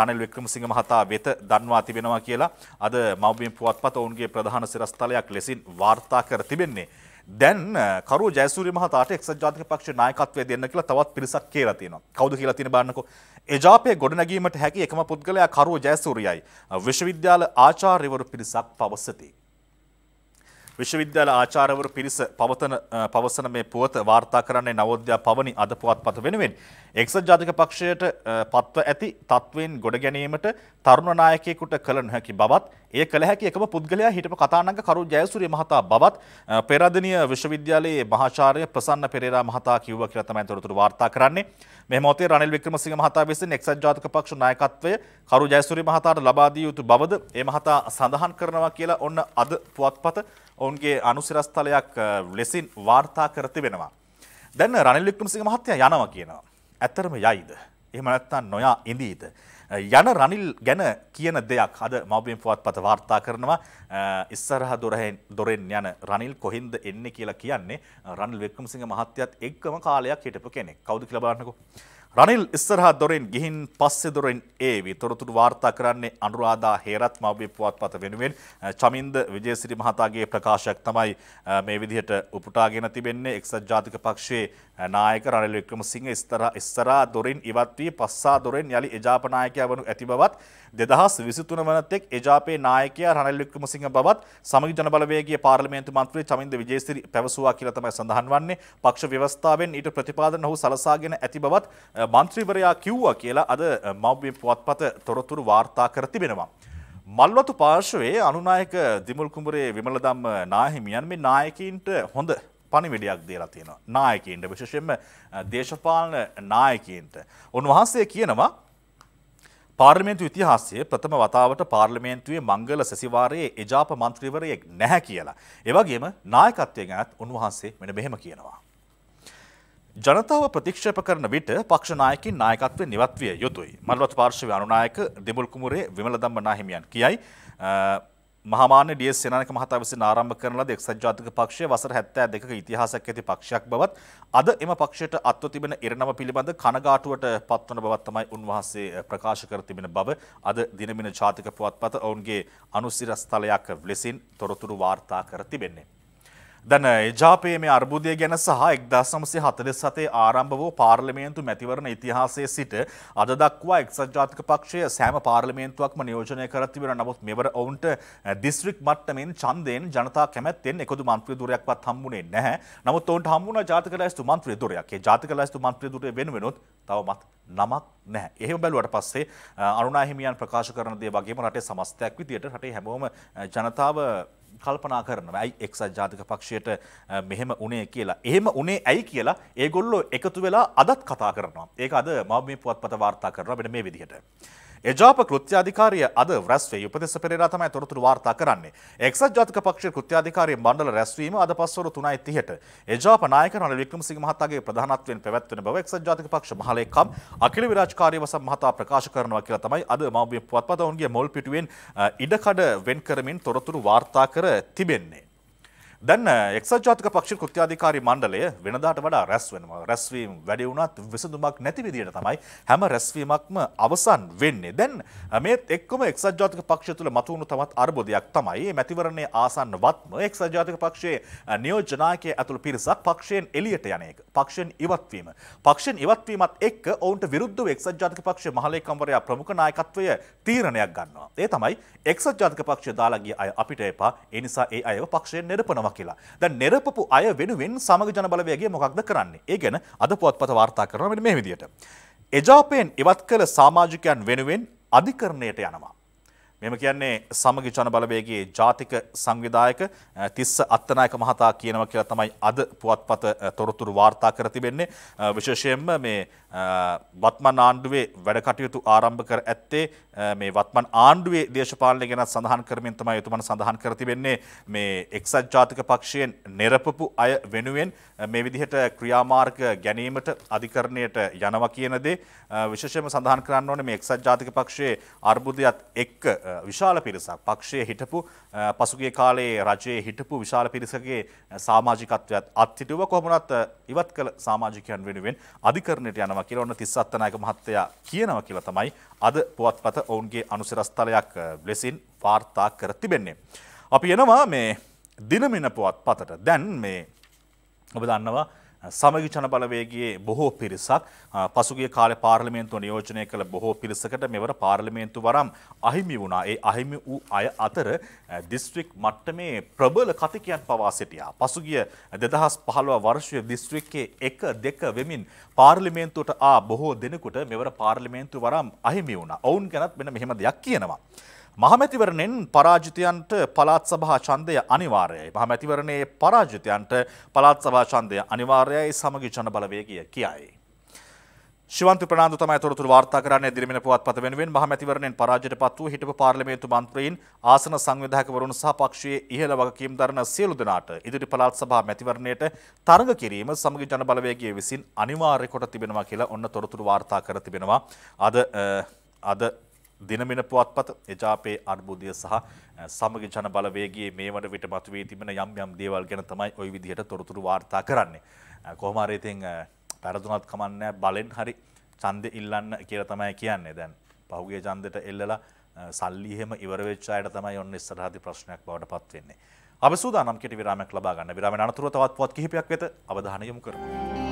රනිල් වික්‍රමසිංහ මහතා වෙත දන්වා තිබෙනවා කියලා අද මව්බිම් පුවත්පත ඔවුන්ගේ ප්‍රධාන සිරස්තලයක් ලෙසින් වාර්තා කර තිබෙන්නේ. දැන් කරු ජයසූරිය මහතාට එක්සත් ජාතික පක්ෂ නායකත්වය දෙන්න කියලා තවත් පිරිසක් කියලා තියෙනවා. කවුද කියලා තියෙන බලන්නකෝ. එජාපයේ ගොඩනැගීමට හැකි එකම පුද්ගලයා කරු ජයසූරියයි. විශ්වවිද්‍යාල ආචාර්යවරු පිරිසක් පවසති. විශ්වවිද්‍යාල ආචාර්යවරු පිරිස පවතන පවසන මේ පුවත වාර්තා කරන්නේ නවෝද්‍යා පවනි අද පුවත්පත වෙනුවෙන්. එක්සත් ජාතික පක්ෂයට පත්ව ඇති තත්ත්වයෙන් ගොඩ ගැනීමට තරුණ නායකයෙකුට කළ නොහැකි බවත් ඒ කළ හැකි එකම පුද්ගලයා හිටපු කතානායක කරු ජයසූරිය මහතා බවත් පෙරදිනිය විශ්වවිද්‍යාලයේ මහාචාර්ය ප්‍රසන්න පෙරේරා මහතා කිව්වා කියලා තමයි තොරතුරු වාර්තා කරන්නේ. මේ මොහොතේ රනිල් වික්‍රමසිංහ මහතා විසින් එක්සත් ජාතික පක්ෂ නායකත්වය කරු ජයසූරිය මහතාට ලබා දිය යුතු බවද ඒ මහතා සඳහන් කරනවා කියලා ඔන්න අද පුවත්පත ඔවුන්ගේ අනුසිරස්තලයක් ලෙසින් වාර්තා කර තිබෙනවා. දැන් රනිල් වික්‍රමසිංහ මහත්තයා යනවා කියනවා. ඇතරම යයිද. එහෙම නැත්තන් නොයා ඉඳීද. යන රනිල් ගැන කියන දෙයක් අද මවබින් පුවත් පත වාර්තා කරනවා ඉස්සරහ දොරහෙන් දොරෙන් යන රනිල් කොහින්ද එන්නේ කියලා කියන්නේ රනිල් වික්‍රමසිංහ මහත්තයත් එක්කම කාලයක් හිටපු කෙනෙක් කවුද කියලා බලන්නකෝ. රනිල් ඉස්සරහා දොරෙන් ගිහින් පස්සෙ දොරෙන් ඒවි තොරතුරු වාර්තා කරන්නේ අනුරාධා හේරත් මව්‍ය පුවත්පත වෙනුවෙන් චමින්ද විජේසිරි මහතාගේ ප්‍රකාශයක් තමයි මේ විදිහට උපුටාගෙන තිබෙන්නේ එක්සත් ජාතික පක්ෂයේ නායක රනිල් වික්‍රමසිංහ ඉස්සරහා ඉස්සරහා දොරින් ඉවත් වී පස්සා දොරෙන් යලි එජාපනායකයා වනු ඇති බවත් 2023 වනතෙක් එජාපේ නායකයා රනිල් වික්‍රමසිංහ බවත් සමගි ජනබලවේගයේ පාර්ලිමේන්තු මන්ත්‍රී චමින්ද විජේසිරි පැවසුවා කියලා තමයි සඳහන් වන්නේ පක්ෂ ව්‍යවස්ථාවෙන් ඊට ප්‍රතිපාදන ඔහු සලසාගෙන ඇති බවත් මන්ත්‍රීවරයා කිව්වා කියලා අද මව්බිය පුවත්පත තොරතුරු වාර්තා කර තිබෙනවා. මල්වතු පාර්ශවයේ අනුනායක දිමුල් කුඹරේ විමලදම් නාහිමියන් මේ නායකීන්ට හොඳ පණිවිඩයක් දීලා තියෙනවා. නායකීන්ට විශේෂයෙන්ම දේශපාලන නායකීන්ට. උන්වහන්සේ කියනවා පාර්ලිමේන්තු ඉතිහාසයේ ප්‍රථම වතාවට පාර්ලිමේන්තුවේ මංගල සැසිවාරයේ එජාප මන්ත්‍රීවරයෙක් නැහැ කියලා. ඒ වගේම නායකත්වය ගැනත් උන්වහන්සේ මෙන්න මෙහෙම කියනවා. ජනතාව ප්‍රතික්ෂප කරන විට පක්ෂනායකින් නායකත්වය නිවත්විය යුතුයි. මල්වත් පාර්ශව අනුනායක දෙබුල් කුමරේ විමලදම්ම නාහිමියන් කියයි. මහමාන ඩිය සේනක මහතා විසින් ආරම්භ කරන ලද එක්සත් ජාතික පක්ෂය වසර 72ක ඉතිහාසයක් ඇති පක්ෂයක් බවත් අද එම පක්ෂයට අත්ව තිබෙන ඉරණම පිළිබඳ කනගාටුවට පත්වන බවත් තමයි උන්වහන්සේ ප්‍රකාශ කර තිබෙන බව අද දිනමින ජාතික පුවත්පත ඔවුන්ගේ අනුසිරස්තලයක් ලෙසින් තොරතුරු වාර්තා කර තිබෙන්නේ. දැන එජාපයේ මේ අර්බුදය ගැන සහ එක්දස් නමසේ හතර සතේ ආරම්භ වූ පාර්ලිමේන්තු මැතිවරණ ඉතිහාසයේ සිට අද දක්වා එක්සත් ජාතික පක්ෂය සෑම පාර්ලිමේන්තුවක්ම නියෝජනය කර තිබෙන නමුත් මෙවර ඔවුන්ට දිස්ත්‍රික් මට්ටමින් ඡන්දයෙන් ජනතා කැමැත්තෙන් එකදු මන්ත්‍රීදුරයක්වත් හම්බුනේ නැහැ. නමුත් ඔවුන්ට හම්බුණා ජාතික ලැයිස්තු මන්ත්‍රීදුරයක්. ඒ ජාතික ලැයිස්තු මන්ත්‍රීදුරය වෙනුවෙනුත් තවමත් නමක් නැහැ. එහෙම බැලුවට පස්සේ අරුණා හිමියන් ප්‍රකාශ කරන දේ වගේම රටේ සමස්තයක් විදියට රටේ හැමෝම ජනතාව කල්පනා කරන ඇයි එක්සත් ජාතික පක්ෂයට මෙහෙම උනේ කියලා. එහෙම උනේ ඇයි කියලා ඒගොල්ලෝ එකතු වෙලා අදත් කතා කරනවා. ඒක අද මම මේ පුවත්පත වාර්තා කරනවා මෙන්න මේ විදිහට. එජාප කෘත්‍යාධිකාරිය අද රැස්වේ උපදෙස පෙරේරා තමයි තොරතුරු වාර්තා කරන්නේ. එක්සත් ජාතික පක්ෂයේ කෘත්‍යාධිකාරී මණ්ඩල රැස්වීම අද පස්වරු 3:30ට එජාප නායක රනිල් වික්‍රමසිංහ මහතාගේ ප්‍රධානත්වයෙන් පැවැත්වෙන බව එක්සත් ජාතික පක්ෂ මහලේකම් අකිල විරාජ්කාරී වසම් මහතා ප්‍රකාශ කරනවා කියලා තමයි අද මව්බිය පුවත්පත ඔවුන්ගේ මොල් පිටුවෙන් ඉඩකඩ වෙන් කරමින් තොරතුරු වාර්තා කර තිබෙන්නේ. දැන් එක්සත් ජාතික පක්ෂ කෘත්‍යාධිකාරී මණ්ඩලය වෙනදාට වඩා රැස් වෙනවා. රැස්වීම වැඩි වුණත් විසඳුමක් නැති විදිහට තමයි හැම රැස්වීමක්ම අවසන් වෙන්නේ. දැන් මේත් එක්කම එක්සත් ජාතික පක්ෂය තුළ මතුවුණු තවත් අර්බුදයක් තමයි මේ මැතිවරණයේ ආසන්න වත්ම එක්සත් ජාතික පක්ෂයේ නියෝජ්‍ය නායකයා ඇතුළු පිරිසක් පක්ෂයෙන් එළියට යන එක. පක්ෂයෙන් ඉවත්වීම. පක්ෂයෙන් ඉවත්වීමත් එක්ක ඔවුන්ට විරුද්ධව එක්සත් ජාතික පක්ෂයේ මහලේකම්වරයා ප්‍රමුඛ නායකත්වය තීරණයක් ගන්නවා. ඒ තමයි එක්සත් ජාතික පක්ෂය දාලා ගිය අය අපිට එපා. ඒ නිසා ඒ අයව පක්ෂයෙන් නෙරපනවා. යනවා කියලා. දැන් නෙරපපු අය වෙනුවෙන් සමග ජන බලවේගය මොකක්ද කරන්නේ? ඒ ගැන අද පුවත්පත වාර්තා කරනවා මෙන්න මේ විදිහට. එජාපයෙන් ඉවත් කළ සමාජිකයන් වෙනුවෙන් අධිකරණයට යනවා. මෙම කියන්නේ සමගි ජන බලවේගයේ ජාතික සංවිධායක තිස්ස අත්තනායක මහතා කියනවා කියලා තමයි අද පුවත්පත තොරතුරු වාර්තා කර තිබෙන්නේ විශේෂයෙන්ම මේ වත්මන් ආණ්ඩුවේ වැඩ කටයුතු ආරම්භ කර ඇත්තේ මේ වත්මන් ආණ්ඩුවේ දේශපාලනය ගැන සඳහන් කරමින් තමයි එතුමන් සඳහන් කර තිබෙන්නේ මේ එක්සත් ජාතික පක්ෂයෙන් නිරපපු අය වෙනුවෙන් මේ විදිහට ක්‍රියාමාර්ග ගැනීමට අධිකරණයට යනවා කියන දේ විශේෂයෙන්ම සඳහන් කරන්න ඕනේ මේ එක්සත් ජාතික පක්ෂයේ අර්බුදයත් එක්ක විශාල පිරිසක් පක්ෂය හිටපු පසුගේ කාලයේ රජයේ හිටපු විශාල පිරිසගේ සාමාජිකත්වයත් අත්හිටුව කොමනත් ඉවත් කළ සාමාජිකයන් වෙනුවෙන් අධිකරණයට යනවා කියලා ඔන්න තිස් අත්තනායක මහත්තයා කියනවා කියලා තමයි අද පුවත්පත ඔවුන්ගේ අනුසිරස්ථලයක් ලෙසින් වාර්තා කර තිබෙන්නේ. අපි එනවා මේ දිනමින පුවත් පතට දැන් මේ ඔබ දන්නවා සමගි ජනබලවේගේ බොහෝ පිරිසක් පසුගිය කාලේ පාර්ලිමේන්තුව නියෝජනය කළ බොහෝ පිරිසකට මෙවර පාර්ලිමේන්තු වරම් අහිමි වුණා. ඒ අහිමි වූ අය අතර දිස්ත්‍රික් මට්ටමේ ප්‍රබල කතිකයන් පවා සිටියා. පසුගිය 2015 වර්ෂයේ දිස්ත්‍රික්කයේ 1 2 වෙමින් පාර්ලිමේන්තුවට ආ බොහෝ දෙනෙකුට මෙවර පාර්ලිමේන්තු වරම් අහිමි වුණා. ඔවුන් ගැනත් මෙන්න මෙහෙම දෙයක් කියනවා. මහමැතිවරණෙන් පරාජිතයන්ට පළාත් සභා ඡන්දය අනිවාර්යයි. මහමැතිවරණයේ පරාජිතයන්ට පළාත් සභා ඡන්දය අනිවාර්යයි සමගි ජනබලවේගය කියයි. ශිවන්ත ප්‍රනාන්දු තමයි තොරතුරු වාර්තා කරන්නේ දිරිමින පුවත්පත වෙනුවෙන් මහමැතිවරණයෙන් පරාජයට පත් වූ හිටපු පාර්ලිමේන්තු මන්ත්‍රීන් ආසන සංවිධායකවරුන් සහ පක්ෂයේ ඉහළ වගකීම් දරන සියලු දෙනාට ඉදිරි පළාත් සභා මැතිවරණයට තරඟ කිරීම සමගි ජනබලවේගය විසින් අනිවාර්ය කොට තිබෙනවා කියලා ඔන්න තොරතුරු වාර්තා කර තිබෙනවා. අද අද දිනමින පුවත්පත එජාපේ අර්බුදය සහ සමග ජන බලවේගේ මේ වන විට මතුවේ තිබෙන යම් යම් දේවල් ගැන තමයි ඔය විදිහට තොරතුරු වාර්තා කරන්නේ. කොහමරීතින් පැරදුනත් කමන්නෑ බලෙන් හරි චන්ද ඉල්ලන්න කියල තමයි කියන්නේ දැන් පහුගේ චන්දට එල්ලලා සල්ලිහෙම ඉවරවෙච්චායට තමයි ඔන්න ස්රහති ප්‍රශ්නයක් බවට පත්වෙන්නේ. අබ සූදානම් කෙට විරාමක් ලබා ගන්න විරාම අනතුරතවත් පොත් කිහිපයක් වෙත අවධානයමු කරමු.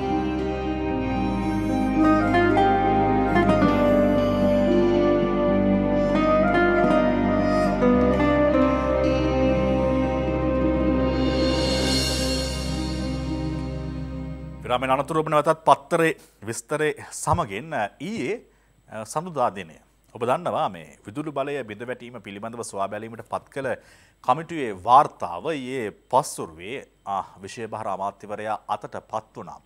ග්‍රමෙන් අනතුරුපන වෙතත් පත්තරේ විස්තරය සමගෙන් ඊයේ සඳුදා දිනය. ඔබ දන්නවා මේ විදුලු බලය බිඳ වැටීම පිළිබඳව ස්වාබැලීමට පත් කළ කමිටුවේ වාර්තාව ඒ පස්සුරුවේ විශයභාර අමාත්‍යවරයා අතට පත් වනා.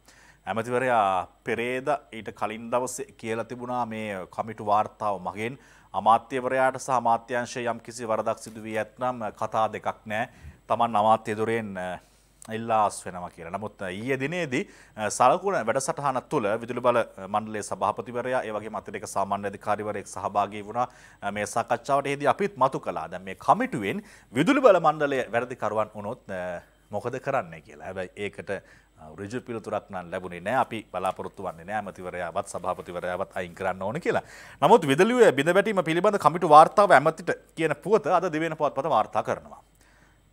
ඇමතිවරයා පෙරේද ඊට කලින් දවස කියලා තිබුණා මේ කමිටු වාර්තාව මගෙන් අමාත්‍යවරයාට සහ අමාත්‍යංශය යම් කිසි වරදක් සිදුවී ඇත්නම් කතා දෙකක් නෑ තමන් අමාත්‍යදුරෙන් ඉල්ලාස් වෙනවා කියලා. නමුත් ඊයේ දිනේදී සලකුණ වැඩසටහන තුළ විදුලි බල මණ්ඩලයේ සභාපතිවරයා ඒ වගේම අතිරේක සාමාන්‍ය අධිකාරිවරයෙක් සහභාගී වුණා මේ සාකච්ඡාවට. එහිදී අපිත් මතු කළා. දැන් මේ කමිටුවෙන් විදුලි බල මණ්ඩලය වැඩිකරුවන් වුණොත් මොකද කරන්නේ කියලා. හැබැයි ඒකට ඍජු පිළිතුරක් නම් ලැබුණේ නැහැ. අපි බලාපොරොත්තු වෙන්නේ නැහැ ඇමතිවරයාවත් සභාපතිවරයාවත් අයින් කරන්න ඕන කියලා. නමුත් විදුලියේ බිඳ වැටීම පිළිබඳ කමිටු වාර්තාව ඇමතිට කියන පුවත අද දිවෙන පුවත්පත වාර්තා කරනවා.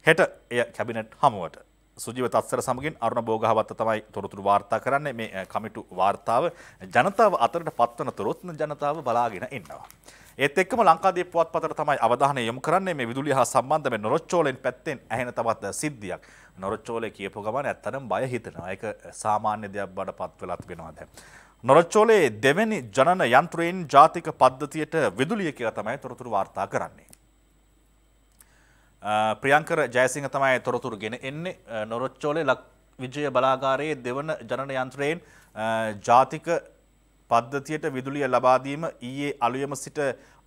හෙට එය කැබිනට් හමුවට සුජීව තත්සර සමගින් අරුණ බෝගහවත්ත තමයි තොරතුරු වාර්තා කරන්නේ මේ කමිටු වාර්තාව ජනතාව අතරට පත්වන තොරොත්න ජනතාව බලාගෙන ඉන්නවා. ඒත් එක්කම ලංකාදීප පුවත්පතට තමයි අවධානය යොමු කරන්නේ මේ විදුලිය හා සම්බන්ධ මේ නොරොච්චෝලෙන් පැත්තෙන් ඇහෙන තවත් සිද්ධියක්. නොරොච්චෝලේ කියපු ගමන් ඇත්තටම බය හිතෙනවා. ඒක සාමාන්‍ය දෙයක් බඩපත් වෙලා තිබෙනවා දැන්. නොරොච්චෝලේ දෙවැනි ජනන යන්ත්‍රයෙන් ජාතික පද්ධතියට විදුලිය කියලා තමයි තොරතුරු වාර්තා කරන්නේ. ප්‍රියංකර ජයසිංහ තමයි තොරතුරු ගෙන එන්නේ නොරොච්චෝලේ ලක් විජය බලාගාරයේ දෙවන ජනන යන්ත්‍රයෙන් ජාතික පද්ධතියට විදුලිය ලබාදීම ඊයේ අලුයම සිට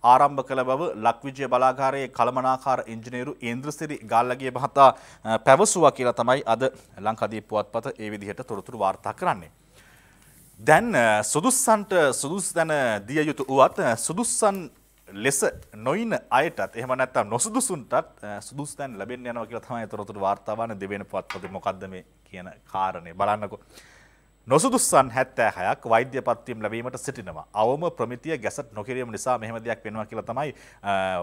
ආරම්භ කළ බව ලක්විජය බලාගාරයේ කළමනාකාර ඉංජිනේරු ඒන්ද්‍රසිරි ගල්ලගේ මහතා පැවසුවා කියලා තමයි අද ලංකදී පුවත්පත ඒ විදිහට තොරතුරු වාර්තා කරන්නේ. දැන් සුදුස්සන්ට සුදුස් දැන දිය යුතු වුවත් සුදුස්සන් ලෙස නොයින අයටත් එහම නැත්තම් නොසුදුසුන්ටත් සුදුස්තැන් ලැබෙන් යනවා කියලා තමයි තොරතුරු වාර්තාවන දෙවෙන පත්පති මොකක්ද මේ කියන කාරණය බලන්නකෝ නොසුදුස්සන් හැත්තෑ හයක් වෛද්‍ය පත්වීම් ලැබීමට සිටිනවා. අවම ප්‍රමිතිය ගැසට නොකිරීම නිසා මෙහම දෙයක් වෙනවා කියලා තමයි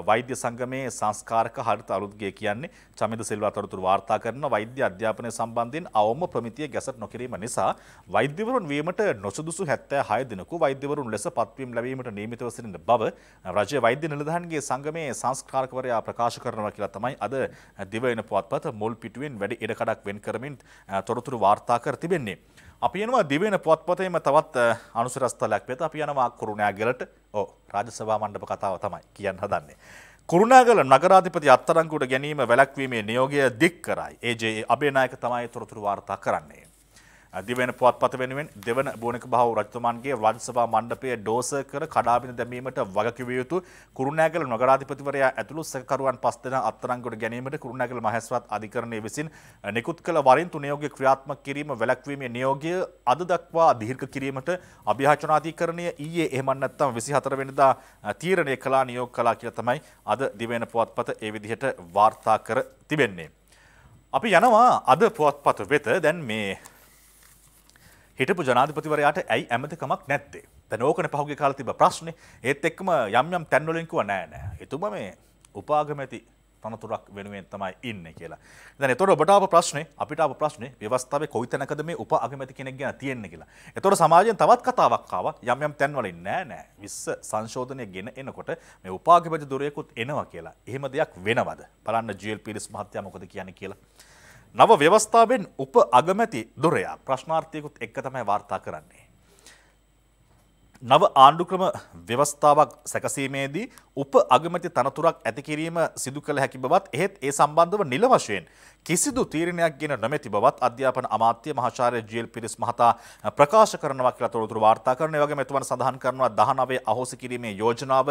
වෛද්‍ය සංගමයේ සංස්කාරක හරිත අලුත්ගේ කියන්නේ චමිද සිල්වා තොරතුරු වාර්තා කරන වෛද්‍ය අධ්‍යාපනය සම්බන්ධයෙන් අවම ප්‍රමිතිය ගැසට නොකිරීම නිසා වෛද්‍යවරුන් වීමට නොසුදුසු හැත්තෑ හය දෙනකු වෛද්‍යවරුන් ලෙස පත්වීම් ලැබීමට නීමිතව සිටින බව රජය වෛද්‍ය නිලධහන්ගේ සංගමයේ සංස්කාරකවරයා ප්‍රකාශ කරනවා කියලා තමයි අද දිවයින පුවත්පත මුල් පිටුවෙන් වැඩි ඉඩකඩක් වෙන් කරමින් තොරතුරු වාර්තා කර තිබෙන්නේ. අපි යනවා දිවෙන පුවත්පතේම තවත් අනුසරස්ථලයක් වෙත අපි යනවා කුරුණෑගලට. ඔව් රාජසභා මණ්ඩප කතාව තමයි කියන්න හදන්නේ. කුරුණෑගල නගරාධිපති අත්අඩංගුවට ගැනීම වැළැක්වීමේ නියෝගය දික් කරයි. ඒ.ජේ. අබේනායක තමයි තොරතුරු වාර්තා කරන්නේ. දිවෙන පුවත්පත වෙනුවෙන් දෙවන බෝනික බහව රජතුමාන්ගේ රජසභා මණ්ඩපයේ ඩෝසර් කර කඩාබිඳ දැමීමට වගකිව යුතු කුරුණෑගල නගරාධිපතිවරයා ඇතුළු සැකකරුවන් පස් දෙනා අත්අඩංගුවට ගැනීමට කුරුණෑගල මහේස්ත්‍රාත් අධිකරණය විසින් නිකුත් කළ වරින් තුනියෝගය ක්‍රියාත්මක කිරීම වැළැක්වීමේ නියෝගය අද දක්වා දීර්ඝ කිරීමට අභියාචනාධිකරණය ඊයේ එහෙම නැත්නම් 24 වෙනිදා තීරණය කළා නියෝග කළා කියලා තමයි අද දිවෙන පුවත්පත ඒ විදිහට වාර්තා කර තිබෙන්නේ. අපි යනවා අද පුවත්පත වෙත දැන් මේ හිටපු ජනාධිපතිවරයාට ඇයි ඇමතිකමක් නැත්තේ දැන් ඕකන පහුගිය කාලේ තිබ්බ ප්‍රශ්නේ ඒත් එක්කම යම් යම් තැන්වලින් කිව්වා නෑ නෑ එතුමා මේ උපාගම ඇති තනතුරක් වෙනුවෙන් තමයි ඉන්නේ කියලා. දැන් එතකොට ඔබට ආපු ප්‍රශ්නේ අපිට ආපු ප්‍රශ්නේ ව්‍යවස්ථාවේ කොයි තැනකද මේ උප අගමැති කෙනෙක් ගැන තියෙන්නේ කියලා. එතකොට සමාජයෙන් තවත් කතාවක් ආවා යම් යම් තැන්වලින් නෑ නෑ 20 සංශෝධනය ගෙන එනකොට මේ උපාගමැති දුරේකුත් එනවා කියලා. එහෙම දෙයක් වෙනවද? බලන්න ජීඑල් පීරිස් මහත්තයා මොකද කියන්නේ කියලා. නව ව්‍යවස්ථාවෙන් උප අගමැති දොරයා ප්‍රශ්නාර්ථයකුත් එක්ක තමයි වාර්තා කරන්නේ. නව ආණ්ඩුක්‍රම ව්‍යවස්ථාවක් සැකසීමේදී උප අගමැති තනතුරක් ඇතිකිරීම සිදු කළ හැකි බවත් එහෙත් ඒ සම්බන්ධව නිල වශයෙන් කිසිදු තීරණයක් ගෙන නොමැති බවත් අධ්‍යාපන අමාත්‍ය මහාචාර්ය ජීල් පිරිස් මහතා ප්‍රකාශ කරනවා කියලා තොරතුරු වාර්තා කරන වගේ මෙතුමන් සඳහන් කරනවා 19 අහෝසි කිරීමේ යෝජනාව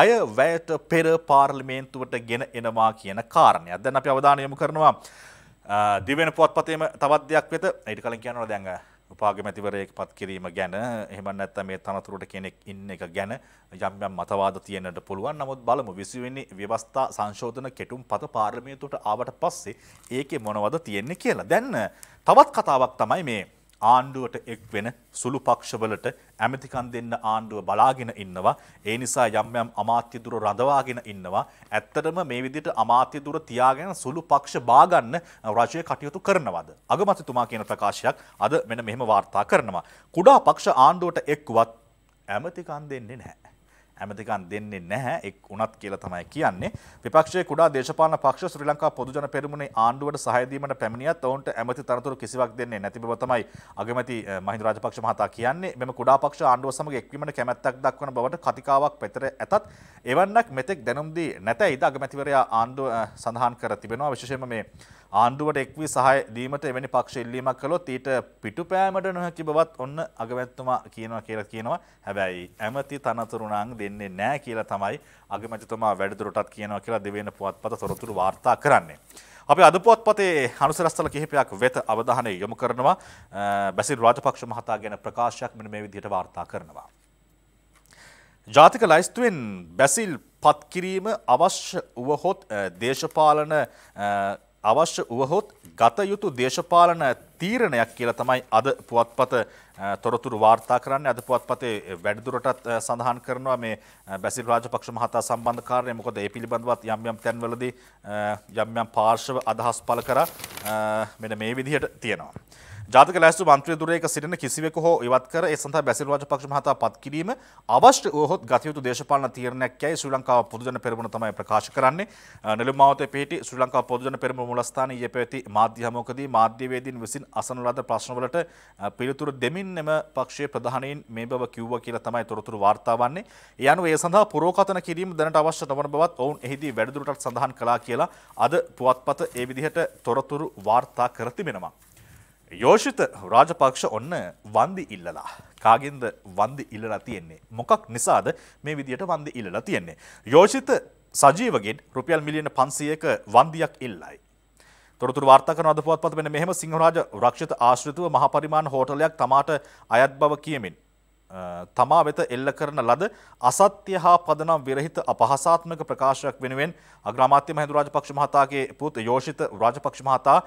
අය වැයට පෙර පාර්ලිමේන්තුවට ගෙන එනවා කියන කාරණයක්. දැන් අපි අවධානය යොමු කරනවා දිවෙන පොත්පතේම තවත් දෙයක් වෙත ඊට කලින් කියනවා දැන් උපාගමැතිවරයෙක් පත් කිරීම ගැන එහෙම නැත්නම් මේ තනතුරට කෙනෙක් ඉන්න එක ගැන යම් යම් මතවාද තියෙන්නට පුළුවන්. නමුත් බලමු 20 වෙනි ව්‍යවස්ථා සංශෝධන කෙටුම් පත පාර්ලිමේන්තුවට ආවට පස්සේ ඒකේ මොනවද තියෙන්නේ කියලා. දැන් තවත් කතාවක් තමයි මේ ආණ්ඩුවට එක් වෙන සුළු පක්ෂවලට ඇමතිකන් දෙන්න ආණ්ඩුව බලාගෙන ඉන්නවා. ඒ නිසා යම් යම් අමාත්‍යදුර රඳවාගෙන ඉන්නවා. ඇත්තටම මේ විදිහට අමාත්‍යදුර තියාගෙන සුළු පක්ෂ බාගන්න රජය කටයුතු කරනවාද. අගමැතිතුමා කියන ප්‍රකාශයක් අද මෙන්න මෙහෙම වාර්තා කරනවා. කුඩා පක්ෂ ආණ්ඩුවට එක්වත් ඇමතිකන් දෙන්නේ නැහැ. ඇමතිකන් දෙන්නේ නැහැ එක් උනත් කියලා තමයි කියන්නේ. විපක්ෂයේ කුඩා දේශපාලන පක්ෂ ශ්‍රී ලංකා පොදුජන පෙරමුණේ ආණ්ඩුවට සහාය දීමට පැමිණියත් ඔවුන්ට ඇමති තනතුරු කිසිවක් දෙන්නේ නැති බව තමයි අගමැති මහින්ද රාජපක්ෂ මහතා කියන්නේ. මෙම කුඩා පක්ෂ ආණ්ඩුව සමග එක්වීමට කැමැත්තක් දක්වන බවට කතිකාවක් පැතර ඇතත් එවන්නක් මෙතෙක් දැනුම් දී නැතැයිද අගමැතිවරයා ආණ්ඩුව සඳහන් කර තිබෙනවා. විශේෂයෙන්ම මේ ආණ්ඩුවට එක්වී සහය දීමට එවැනි පක්ෂ ඉල්ලීමක් කළොත් ඊට පිටුපෑමට නොහැකි බවත් ඔන්න අගමැතිතුමා කියනවා කියලා කියනවා. හැබැයි ඇමති තනතුරු නම් දෙන්නේ නැහැ කියලා තමයි අගමැතිතුමා වැඩිදුරටත් කියනවා කියලා දෙවෙනි පුවත්පත තොරතුරු වාර්තා කරන්නේ. අපි අද පුවත්පතේ අනුසරස්ථල කිහිපයක් වෙත අවධානය යොමු කරනවා. බැසිල් රාජපක්ෂ මහතා ගැන ප්‍රකාශයක් මෙන්න මේ විදිහට වාර්තා කරනවා. ජාතික ලයිස්තුවෙන් බැසිල් පත්කිරීම අවශ්‍ය වුවහොත් දේශපාලන අවශ්‍ය වුවහොත් ගත යුතු දේශපාලන තීරණයක් කියලා තමයි අද පුවත්පත තොරතුරු වාර්තා කරන්නේ අද පුවත්පතේ වැඩිදුරටත් සඳහන් කරනවා මේ බැසිල් රාජපක්ෂ මහතා සම්බන්ධ කාර්යය මොකද ඒ පිළිබඳවත් යම් යම් තැන්වලදී යම් යම් පාර්ශව අදහස් පළ කරා මෙන්න මේ විදිහට තියෙනවා. ජාතික ලැස්තු මන්ත්‍රීදුරයක සිටින කිසිවෙකු හෝ ඉවත් කර ඒ සඳහා බැසිල් රාජපක්ෂ මහතා පත් කිරීම අවශ්‍ය වුවහොත් ගත යුතු දේශපාලන තීරණයක් යයි ශ්‍රී ලංකාව පොදුජන පෙරමුණ තමයි ප්‍රකාශ කරන්නේ. නෙළුම් මාවතේ පිහිටි ශ්‍රී ලංකාව පොදුජන පෙරමුණ මූලස්ථානයේ ඊයේ පැවති මාධ්‍ය හමුවකදී මාධ්‍යවේදීන් විසින් අසන ලද ප්‍රශ්නවලට පිළිතුරු දෙමින් එම පක්ෂයේ ප්‍රධානීන් මේ බව කිව්වා කියලා තමයි තොරතුරු වාර්තා වන්නේ. ඒ අනුව ඒ සඳහා පුරෝකථන කිරීම දැනට අවශ්‍ය නොවන බවත් ඔවුන් එහිදී වැඩිදුරටත් සඳහන් කළා කියලා අද පුවත්පත ඒ විදිහට තොරතුරු වාර්තා කර තිබෙනවා. යෝෂිත රාජපක්ෂ ඔන්න වන්දි ඉල්ලලා. කාගෙන්ද වන්දි ඉල්ලලා තියෙන්නේ. මොකක් නිසාද මේ විදියට වන්දි ඉල්ලලා තියෙන්නේ. යෝෂිත සජීවගෙන් රුපියල් මිලියන පන්සියක වන්දියක් ඉල්ලයි. තොරතුර වාර්තාකරනවද පුවත්පත මෙන්න මෙහෙම සිංහරාජ රක්ෂිත ආශ්‍රිතව මහපරිමාණ හෝටලයක් තමාට අයත් බව කියමින් තමා වෙත එල්ල කරන ලද අසත්‍ය හා පදනම් විරහිත අපහසාත්මක ප්‍රකාශයක් වෙනුවෙන් අග්‍රාමාත්‍ය මහින්ද රාජපක්ෂ මහතාගේ පුත් යෝෂිත රාජපක්ෂ මහතා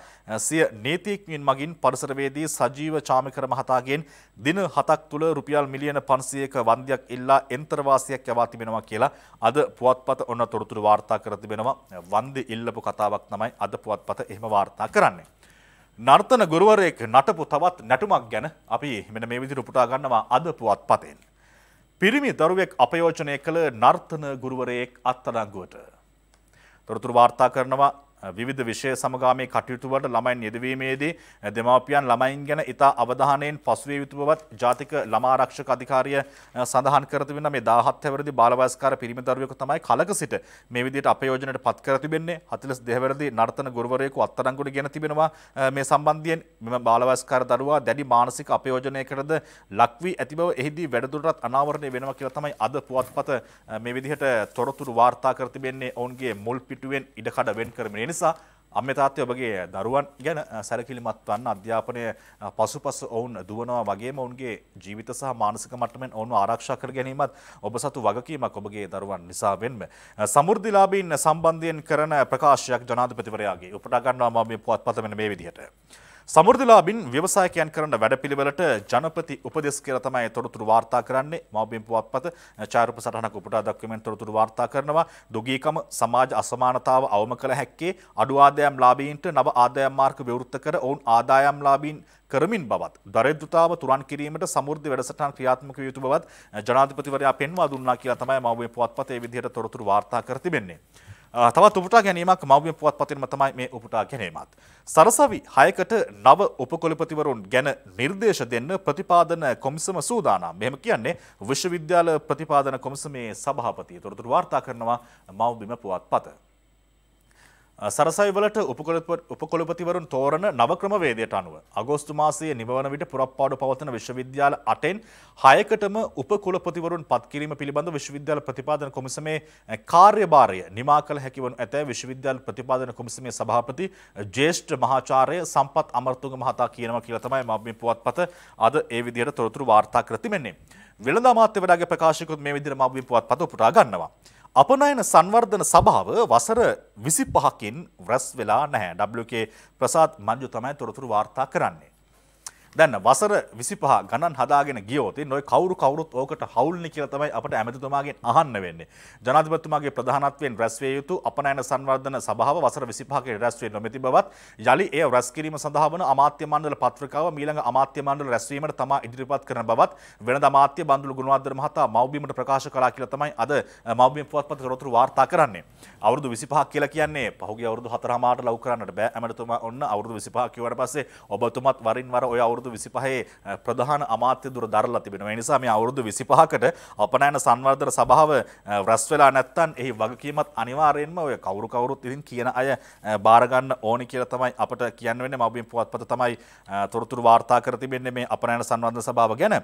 සිය නීතිඥයින් මගින් පරිසරවේදී සජීව චාමිකර මහතාගෙන් දින 7ක් තුළ රුපියල් මිලියන 500ක වන්දියක් ඉල්ලා එන්තර වාසියක් යවා තිබෙනවා කියලා අද පුවත්පත ඔන්න තොරතුරු වාර්තා කර තිබෙනවා වන්දි ඉල්ලපු කතාවක් තමයි අද පුවත්පත එහෙම වාර්තා කරන්නේ නර්තන ගුරුවරයෙක් නටපු තවත් නැටුමක් ගැන අපි මෙන මේ විදිහට උපුටා ගන්නවා අද පුවත් පතෙන්. පිරිමි දරුවෙක් අපයෝජනය කළ නර්තන ගුරුවරයෙක් අත්අඩංගුවට. තොරතුරු වාර්තා කරනවා විධ විශය සමගාමේ කටයුතුවට ළමයින් යෙදවීමේදී දෙමාපියන් ළමයින් ගැන ඉතා අවධානයෙන් පසුවේ යුතු බවත් ජාතික ළමාරක්ෂක අධිකාරිය සඳහන් කරතිවෙන මේ දාහත්වැරදි බාලවස්කාර පිරිමිදරුවක තමයි කලක සිට මේ විදිට අපයෝජනයට පත් කර තිබෙන්නේ හතිලස් දෙවැරදි නර්තන ගුරුවරයෙකු අත්තරංගුට ගෙන තිබෙනවා මේ සම්බන්ධයෙන් මෙම බාලවස්කාර දරුවා දැඩි මානසික අපයෝජනය කරද ලක්වී ඇති බව එහිදී වැඩදුරටත් අනාවරණය වෙනවා කියලා තමයි අද පුවත්පත මේ විදිහට තොරතුරු වාර්තා කර තිබෙන්නේ ඔවුන්ගේ මුල් පිටුවෙන් ඉඩකඩ වෙන් කරමින් නිසා අම්ම තාත්තය ඔබගේ දරුවන් ගැන සැරකිලිමත් වන්න අධ්‍යාපනය පසුපස ඔවුන් දුවනවා වගේම ඔවුන්ගේ ජීවිත සහ මානසික මට්ටමෙන් ඔවුන් ආරක්ෂා කර ගැනීමත් ඔබ සතු වගකීමක් ඔබගේ දරුවන් නිසා වෙන්ම සමෘද්ධිලාභීන් සම්බන්ධයෙන් කරන ප්‍රකාශයක් ජනාධිපතිවරයාගේ උපුටා ගන්නවා මම මේ පුවත්පත මෙන්න මේ විදිහට සමුෘදිලාබින් ව්‍යවසායකයන් කරන වැඩපිළිවෙලට ජනපති උපදෙස් කියර තමයි තොරතුරු වාර්තා කරන්නේ මවබින් පුවත්පත චාරප සටහනක උපට දක්වමෙන් තොරතුරු වාර්තා කරනවා දුගීකම සමාජ අසමානතාව අවම කළ හැක්කේ අඩු ආදායම් ලාබීන්ට නව ආදායම් මාර්ක විවෘත්ත කර ඔවුන් ආදායම් ලාබීන් කරමින් බවත් දරිද්‍රතාව තුරන් කිරීමට සමෘද්ධි වැඩසටහන් ක්‍රියාත්මක යුතු බවත් ජනාධිපතිවරයා පෙන්වා දුන්නා කියලා තමයි මවබින් පුවත්පත ඒ විදිහට තොරතුරු වාර්තා කර තිබෙන්නේ. තවත් උපුටා ගැනීමක් මව්‍ය පුවත්පතින්ම තමයි මේ උපුටා ගැනීමත්. සරසවි හයකට නව උපකොළපතිවරුන් ගැන නිර්දේශ දෙන්න ප්‍රතිපාදන කොමිසම සූදානම්. මෙහෙම කියන්නේ විශ්වවිද්‍යාල ප්‍රතිපාදන කොමිසමේ සභාපති තොරතුරු වාර්තා කරනවා මව්බිම පුවත්පත. සරසයි වලට උපකොළපතිවරුන් තෝරන නවක්‍රමවේදයට අනුව. අගෝස්තු මාසයේ නිවන විට පුරප්පාඩු පවතන විශ්වවිද්‍යාල අටෙන් හයකටම උපකොළපතිවරුන් පත්කිරීම පිළිබඳ විශ්වවිද්‍යාල ප්‍රතිපාදන කොමිසමේ කාර්යභාරය නිමා කළ හැකිවනු ඇත විශ්වවිද්‍යාල ප්‍රතිපාදන කොමිසමේ සභාපති ජේෂ්ඨ මහාචාර්ය සම්පත් අමර්තුංග මහතා කියනවා කියලා තමයි මම මේ පුවත්පත අද ඒ විදිහට තොරතුරු වාර්තා කර තිබෙන්නේ. වෙළඳ අමාත්‍ය වඩාගේ ප්‍රකාශිකුත් මේ විදිහට මම මේ පුවත්පත උපුටා ගන්නවා. අපනයන සංවර්ධන සභාව වසර විසි පහකින් ව්‍රැස් වෙලා නැහැ. WK ප්‍රසාත් මංජු තමයි තොරතුරු වාර්තා කරන්නේ. දැන්න වසර විසිපහ ගණන් හදාගෙන ගියෝති නොයි කවරු කවරුත් ඕකට හවුල්නි කියලතමයි අපට ඇමතිතුමාගේ අහන්න වෙන්නේ ජනාධිපතුමාගේ ප්‍රධානත්වයෙන් රැස්වේ යුතු අපනෑන සංවර්ධන සභාව වසර විසිපහගේ රැස්වේ නොමැති බවත් යළි ඒ රැස්කිරීම සඳහා වන අමාත්‍ය මණ්ඩල පත්‍රිකාව මීළඟ අමාත්‍ය මණ්ඩල රැස්වීමට තමා ඉදිරිපත් කරන බවත් වෙනද අමාත්‍ය බන්දුළු ගුණවර්ධන මහතා මව්බිමට ප්‍රකාශ කළා කියලා තමයි අද මව්බිම පුවත්පත් තොරතුරු වාර්තා කරන්නේ අවුරුදු 25 කියලා කියන්නේ පහුගිය අවුරුදු 4 මාට ලව් කරන්නට බෑ ඇමතිතුමා ඔන්න අවුරුදු 25 කියවට පස්සේ ඔබතුමත් වරින් වර ඔය අවුරුදු අවුරුදු විසිපහේ ප්‍රධාන අමාත්‍ය දුර දරලා තිබෙනවා. ඒ නිසා මේ අවුරුදු 25කට අපනයන සංවර්ධන සභාව රැස් වෙලා නැත්නම් එහි වගකීමත් අනිවාර්යයෙන්ම ඔය කවුරු කවුරුත් ඉතින් කියන අය බාර ගන්න ඕනි කියලා තමයි අපට කියන්න වෙන්නේ. මව්බිම් පුවත්පත තමයි තොරතුරු වාර්තා කර තිබෙන්නේ මේ අපනයන සංවර්ධන සභාව ගැන.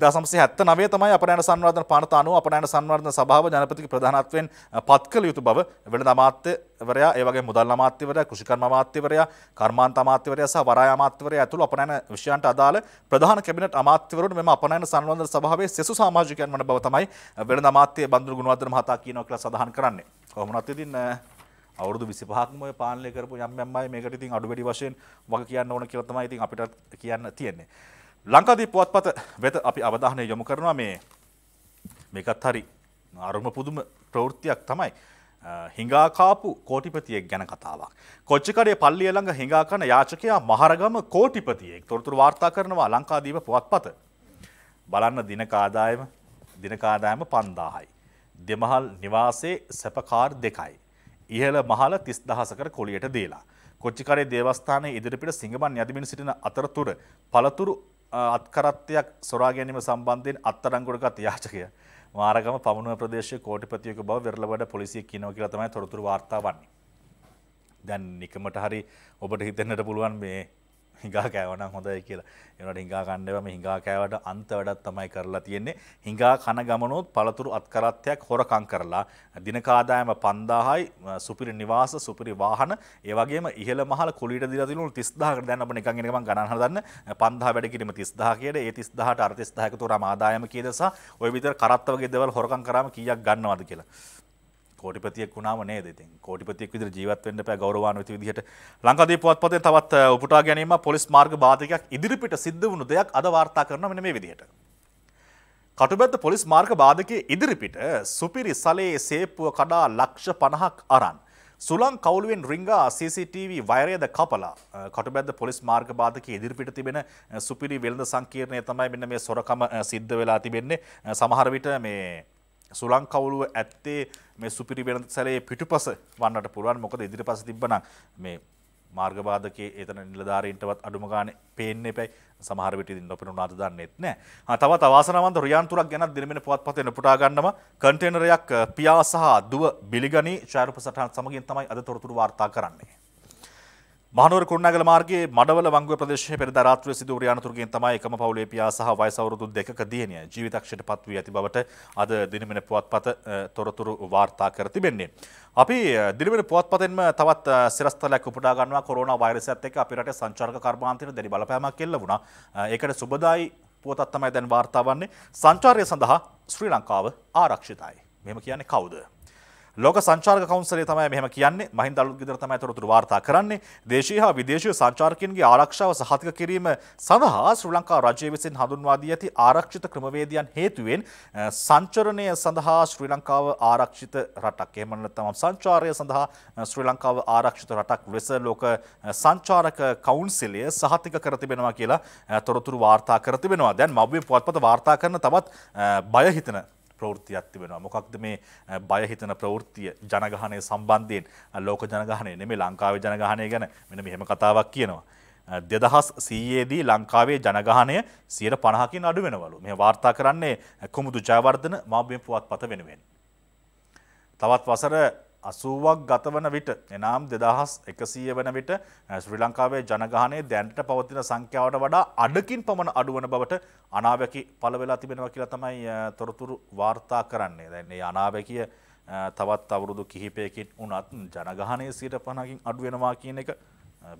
1979 තමයි අපනයන සංවර්ධන පනත අනුව අපනයන සංවර්ධන සභාව ජනපතිගේ ප්‍රධානත්වයෙන් පත් කළ යුතු බව වෙළඳ අමාත්‍ය වරයා ඒවගේ මුදල් අමාත්‍යවරයා කෘෂිකර්ම අමාත්‍යවරයා කර්මාන්ත අමාත්‍යවරයා සහ වරාය අමාත්‍යවරයා ඇතුළු අපනයන විෂයන්ට අදාළ ප්‍රධාන කැබිනට් අමාත්‍යවරුන් මෙම අපනයන සංවර්ධන සභාවේ සෙසු සමාජිකයන් වන බව තමයි වෙළඳ අමාත්‍ය බඳුරු ගුණවර්ධන මහතා කියනවා කියලා සඳහන් කරන්නේ. කොහොමනත් ඉතින් අවුරුදු විසිපහක්ම ඔය පාලනය කරපු යම් යම් අය මේකට ඉතින් අඩු වැඩි වශයෙන් වග කියන්න ඕන කියලා තමයි ඉතින් අපිට කියන්න තියෙන්නේ. ලංකාදීප පුවත්පත වෙත අපි අවධානය යොමු කරනවා මේ මේකත් හරි අරුම පුදුම ප්‍රවෘත්තියක් තමයි හිඟාකාපු කෝටිපතියෙක් ගැන කතාවක්. කොච්චිකරේ පල්ලිය ළඟ හිඟාකන යාචකයා මහරගම කෝටිපතියෙක් තොරතුරු වාර්තා කරනවා ලංකාදීව පුවත්පත. බලන්න දිනකාදායම දිනකාදායම පන්දාහයි. දෙමහල් නිවාසේ සැපකාර් දෙකයි. ඉහළ මහල තිස් දහසකර කොලියට දේලා. කොච්චිකරේ දේවස්ථානයේ ඉදිරිපිට සිංහබන් යදිමින් සිටින අතරතුර පළතුරු අත්කරත්තයක් සොරා ගැනීම සම්බන්ධයෙන් අත්තරංගොඩගත් යාචකය මාරගම පමුණුව ප්‍රදේශයේ කෝටිපතියෙකු බව වෙරළවඩ පොලිසිය කියනවා කියලා තමයි තොරතුරු වාර්තා වන්නේ. දැන් නිකමට හරි ඔබට හිතෙන්නට පුළුවන් මේ හිඟා කෑවනම් හොඳයි කියලා එනට හිඟා කණ්ඩවම හිඟා කෑවට අන්ත වැඩත් තමයි කරලා තියෙන්නේ හිඟා කන ගමනොත් පළතුරු අත්කරත්වයක් හොරකං කරලා දිනකාදායම පන්දාහයි සුපිරි නිවාස සුපිරි වාහන ඒවගේ ඉහල මහල කොලිට දිරතිලු තිස්දාහකට දැන් අප නිකන් එකම ගණන් හදන්න පන්දා වැඩ කිරීම තිස්දාහ කියට ඒ තිස්දාහට අර තිස්දාහක තොරම ආදායම කියදසා ඔය විතර කරත්ත වගේ දේවල් හොරකම් කරාම කීයක් ගන්නවද කියලා කෝටිපතියක් වුණාම නේද ඉතින් කෝටිපතියක් විදිහට ජීවත් වෙන්න බෑ ගෞරවාන්විත විදිහට ලංකාදීප පුවත්පතේ තවත් උපුටා ගැනීම පොලිස් මාර්ග බාධකයක් ඉදිරිපිට සිද්ධ වුණු දෙයක් අද වාර්තා කරනවා මෙන්න මේ විදිහට කටුබැද්ද පොලිස් මාර්ග බාධකයේ ඉදිරිපිට සුපිරි සලයේ සේප්පුව කඩා ලක්ෂ 50ක් අරන් සුලං කවුලුවෙන් රිංගා CCTV වෛරයද කපලා කටුබැද්ද පොලිස් මාර්ග බාධකයේ ඉදිරිපිට තිබෙන සුපිරි වෙළඳ සංකීර්ණය තමයි මෙන්න මේ සොරකම සිද්ධ වෙලා තිබෙන්නේ සමහර විට මේ සුලංකවුලුව ඇත්තේ මේ සුපිරි වෙන සැරේ පිටුපස වන්නට පුළුවන් මොකද ඉදිරි පස තිබ්බන මේ මාර්ගබාධකේ එතන නිලධාරීන්ටවත් අඩුම ගානේ පේන්නේ පැයි සමහර විට ඉතින් නොපෙනුන අද දන්නෙත් නෑ. ආ තවත් අවාසනාවන්ත රියාන් තුරක් ගැන දිනමින පුවත්පතේ නපුටා ගන්නම කන්ටේනරයක් පියා සහ දුව බිලිගනි ඡායාරූප සටහන් සමගින් තමයි අද තොරතුරු වාර්තා කරන්නේ. මහනුවර කුරුණෑගල මාර්ගයේ මඩවල වංගුව ප්‍රදේශයේ පෙරදා රාත්‍රියේ සිදු වූ යානතුරකින් තමයි එකම පවුලේ පියා සහ වයස අවුරුදු දෙකක දියණිය ජීවිතක්ෂයට පත් වී ඇති බවට අද දිනමින පුවත්පත තොරතුරු වාර්තා කර තිබෙන්නේ. අපි දිනමින පුවත්පතෙන්ම තවත් සිරස්තලයක් උපුටා ගන්නවා කොරෝනා වෛරසයත් එක්ක අපේ රටේ සංචාරක කර්මාන්තයට දැඩි බලපෑමක් එල්ල වුණා. ඒකට සුබදායි පුවතක් තමයි දැන් වාර්තා වන්නේ. සංචාරය සඳහා ශ්‍රී ලංකාව ආරක්ෂිතයි. මෙහෙම කියන්නේ කවුද? ලෝක සංචාරක කවන්සලේ තමයි මෙහෙම කියන්නේ මහින්ද අලුත් ගෙදර තමයි තොරතුරු වාර්තා කරන්නේ දේශීය හා විදේශීය සංචාරකයන්ගේ ආරක්ෂාව සහතික කිරීම සඳහා ශ්‍රී ලංකා රජය විසින් හඳුන්වා දී ඇති ආරක්ෂිත ක්‍රමවේදයන් හේතුවෙන් සංචරණය සඳහා ශ්‍රී ලංකාව ආරක්ෂිත රටක් එහෙම නැත්නම් සංචාරය සඳහා ශ්‍රී ලංකාව ආරක්ෂිත රටක් ලෙස ලෝක සංචාරක කවුන්සිලය සහතික කර තිබෙනවා කියලා තොරතුරු වාර්තා කර තිබෙනවා දැන් මව්වේ පුවත්පත වාර්තා කරන තවත් බය හිතන ප්‍රවෘත්තියක් තිබෙනවා. මොකක්ද මේ බය හිතන ප්‍රවෘත්තිය ජනගහනය සම්බන්ධයෙන් ලෝක ජනගහනය නෙමෙයි ලංකාවේ ජනගහනය ගැන මෙන්න මෙහෙම කතාවක් කියනවා. දෙදහස් සීයේදී ලංකාවේ ජනගහනය සියයට පණහකින් අඩු වෙනවලු. මෙ වාර්තා කරන්නේ කොමුදු ජයවර්ධන මාභ්‍යම පුවත් පත වෙනුවෙන්. තවත් වසර අසුවක් ගතවන විට එනම් දෙදහස් එකසීය වන විට ශ්‍රී ලංකාවේ ජනගහනේ දැන්ට පවතින සංඛ්‍යාවට වඩා අඩකින් පමණ අඩුවන බවට අනාවැකි පලවෙලා තිබෙනව කියලා තමයි තොරතුරු වාර්තා කරන්නේ දැන්නේ අනාවැකිය තවත් අවුරුදු කිහිපයකින් වනත් ජනගහනය සීට පණකින් අඩුවෙනවා කියන එක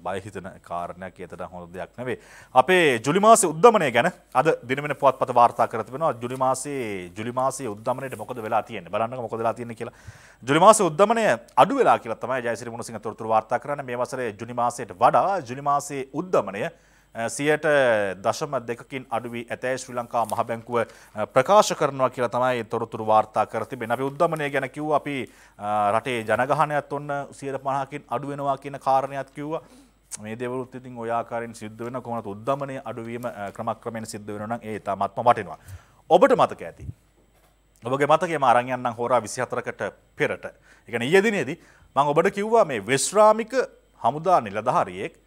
බයහිතන කාරණයක් ඇතට හොඳ දෙයක් නෙවේ. අපේ ජුලිමාසය උද්දමනය ගැන අද දිනමෙන පුවත් පත වාර්තා කරතිබෙනවා ජුලිමාසේ ජුලිමාසේ උද්දමනයට මොකද වෙලා තියෙන බලන්න මොකදලා තියෙන කියලා ජුලිමාස උද්දමනය අඩු වෙලා කියලතම ජයසිරි මුණසිංහ තොරතුර වාර්තා කරන මේ වසරේ ජුනිමාසයට වඩා ජුලිමාසේ උද්දමනය සියයට දශම දෙකකින් අඩුවී ඇතැයි ශ්‍රී ලංකා මහබැංකුව ප්‍රකාශ කරනවා කියලා තමයි තොරතුරු වාර්තා කර තිබෙන. අපි උද්දමනය ගැන කිව්වා අපි රටේ ජනගහනයත් ඔන්න 150කින් අඩු වෙනවා කියන කාරණයක් කිව්වා. මේ දේවලුත් ඉතින් ඔය ආකාරයෙන් සිද්ධ වෙන කොහොමද උද්දමනය අඩුවීම ක්‍රමක්‍රමයෙන් සිද්ධ වෙනවා නම් ඒ ඉතාමත්ම වටිනවා. ඔබට මතක ඇති. ඔබගේ මතකේම අරන් යන්නම් හෝරා 24කට පෙරට. ඒ කියන්නේ ඊයේ දිනේදී මම ඔබට කිව්වා මේ විශ්‍රාමික හමුදා නිලධාරියෙක්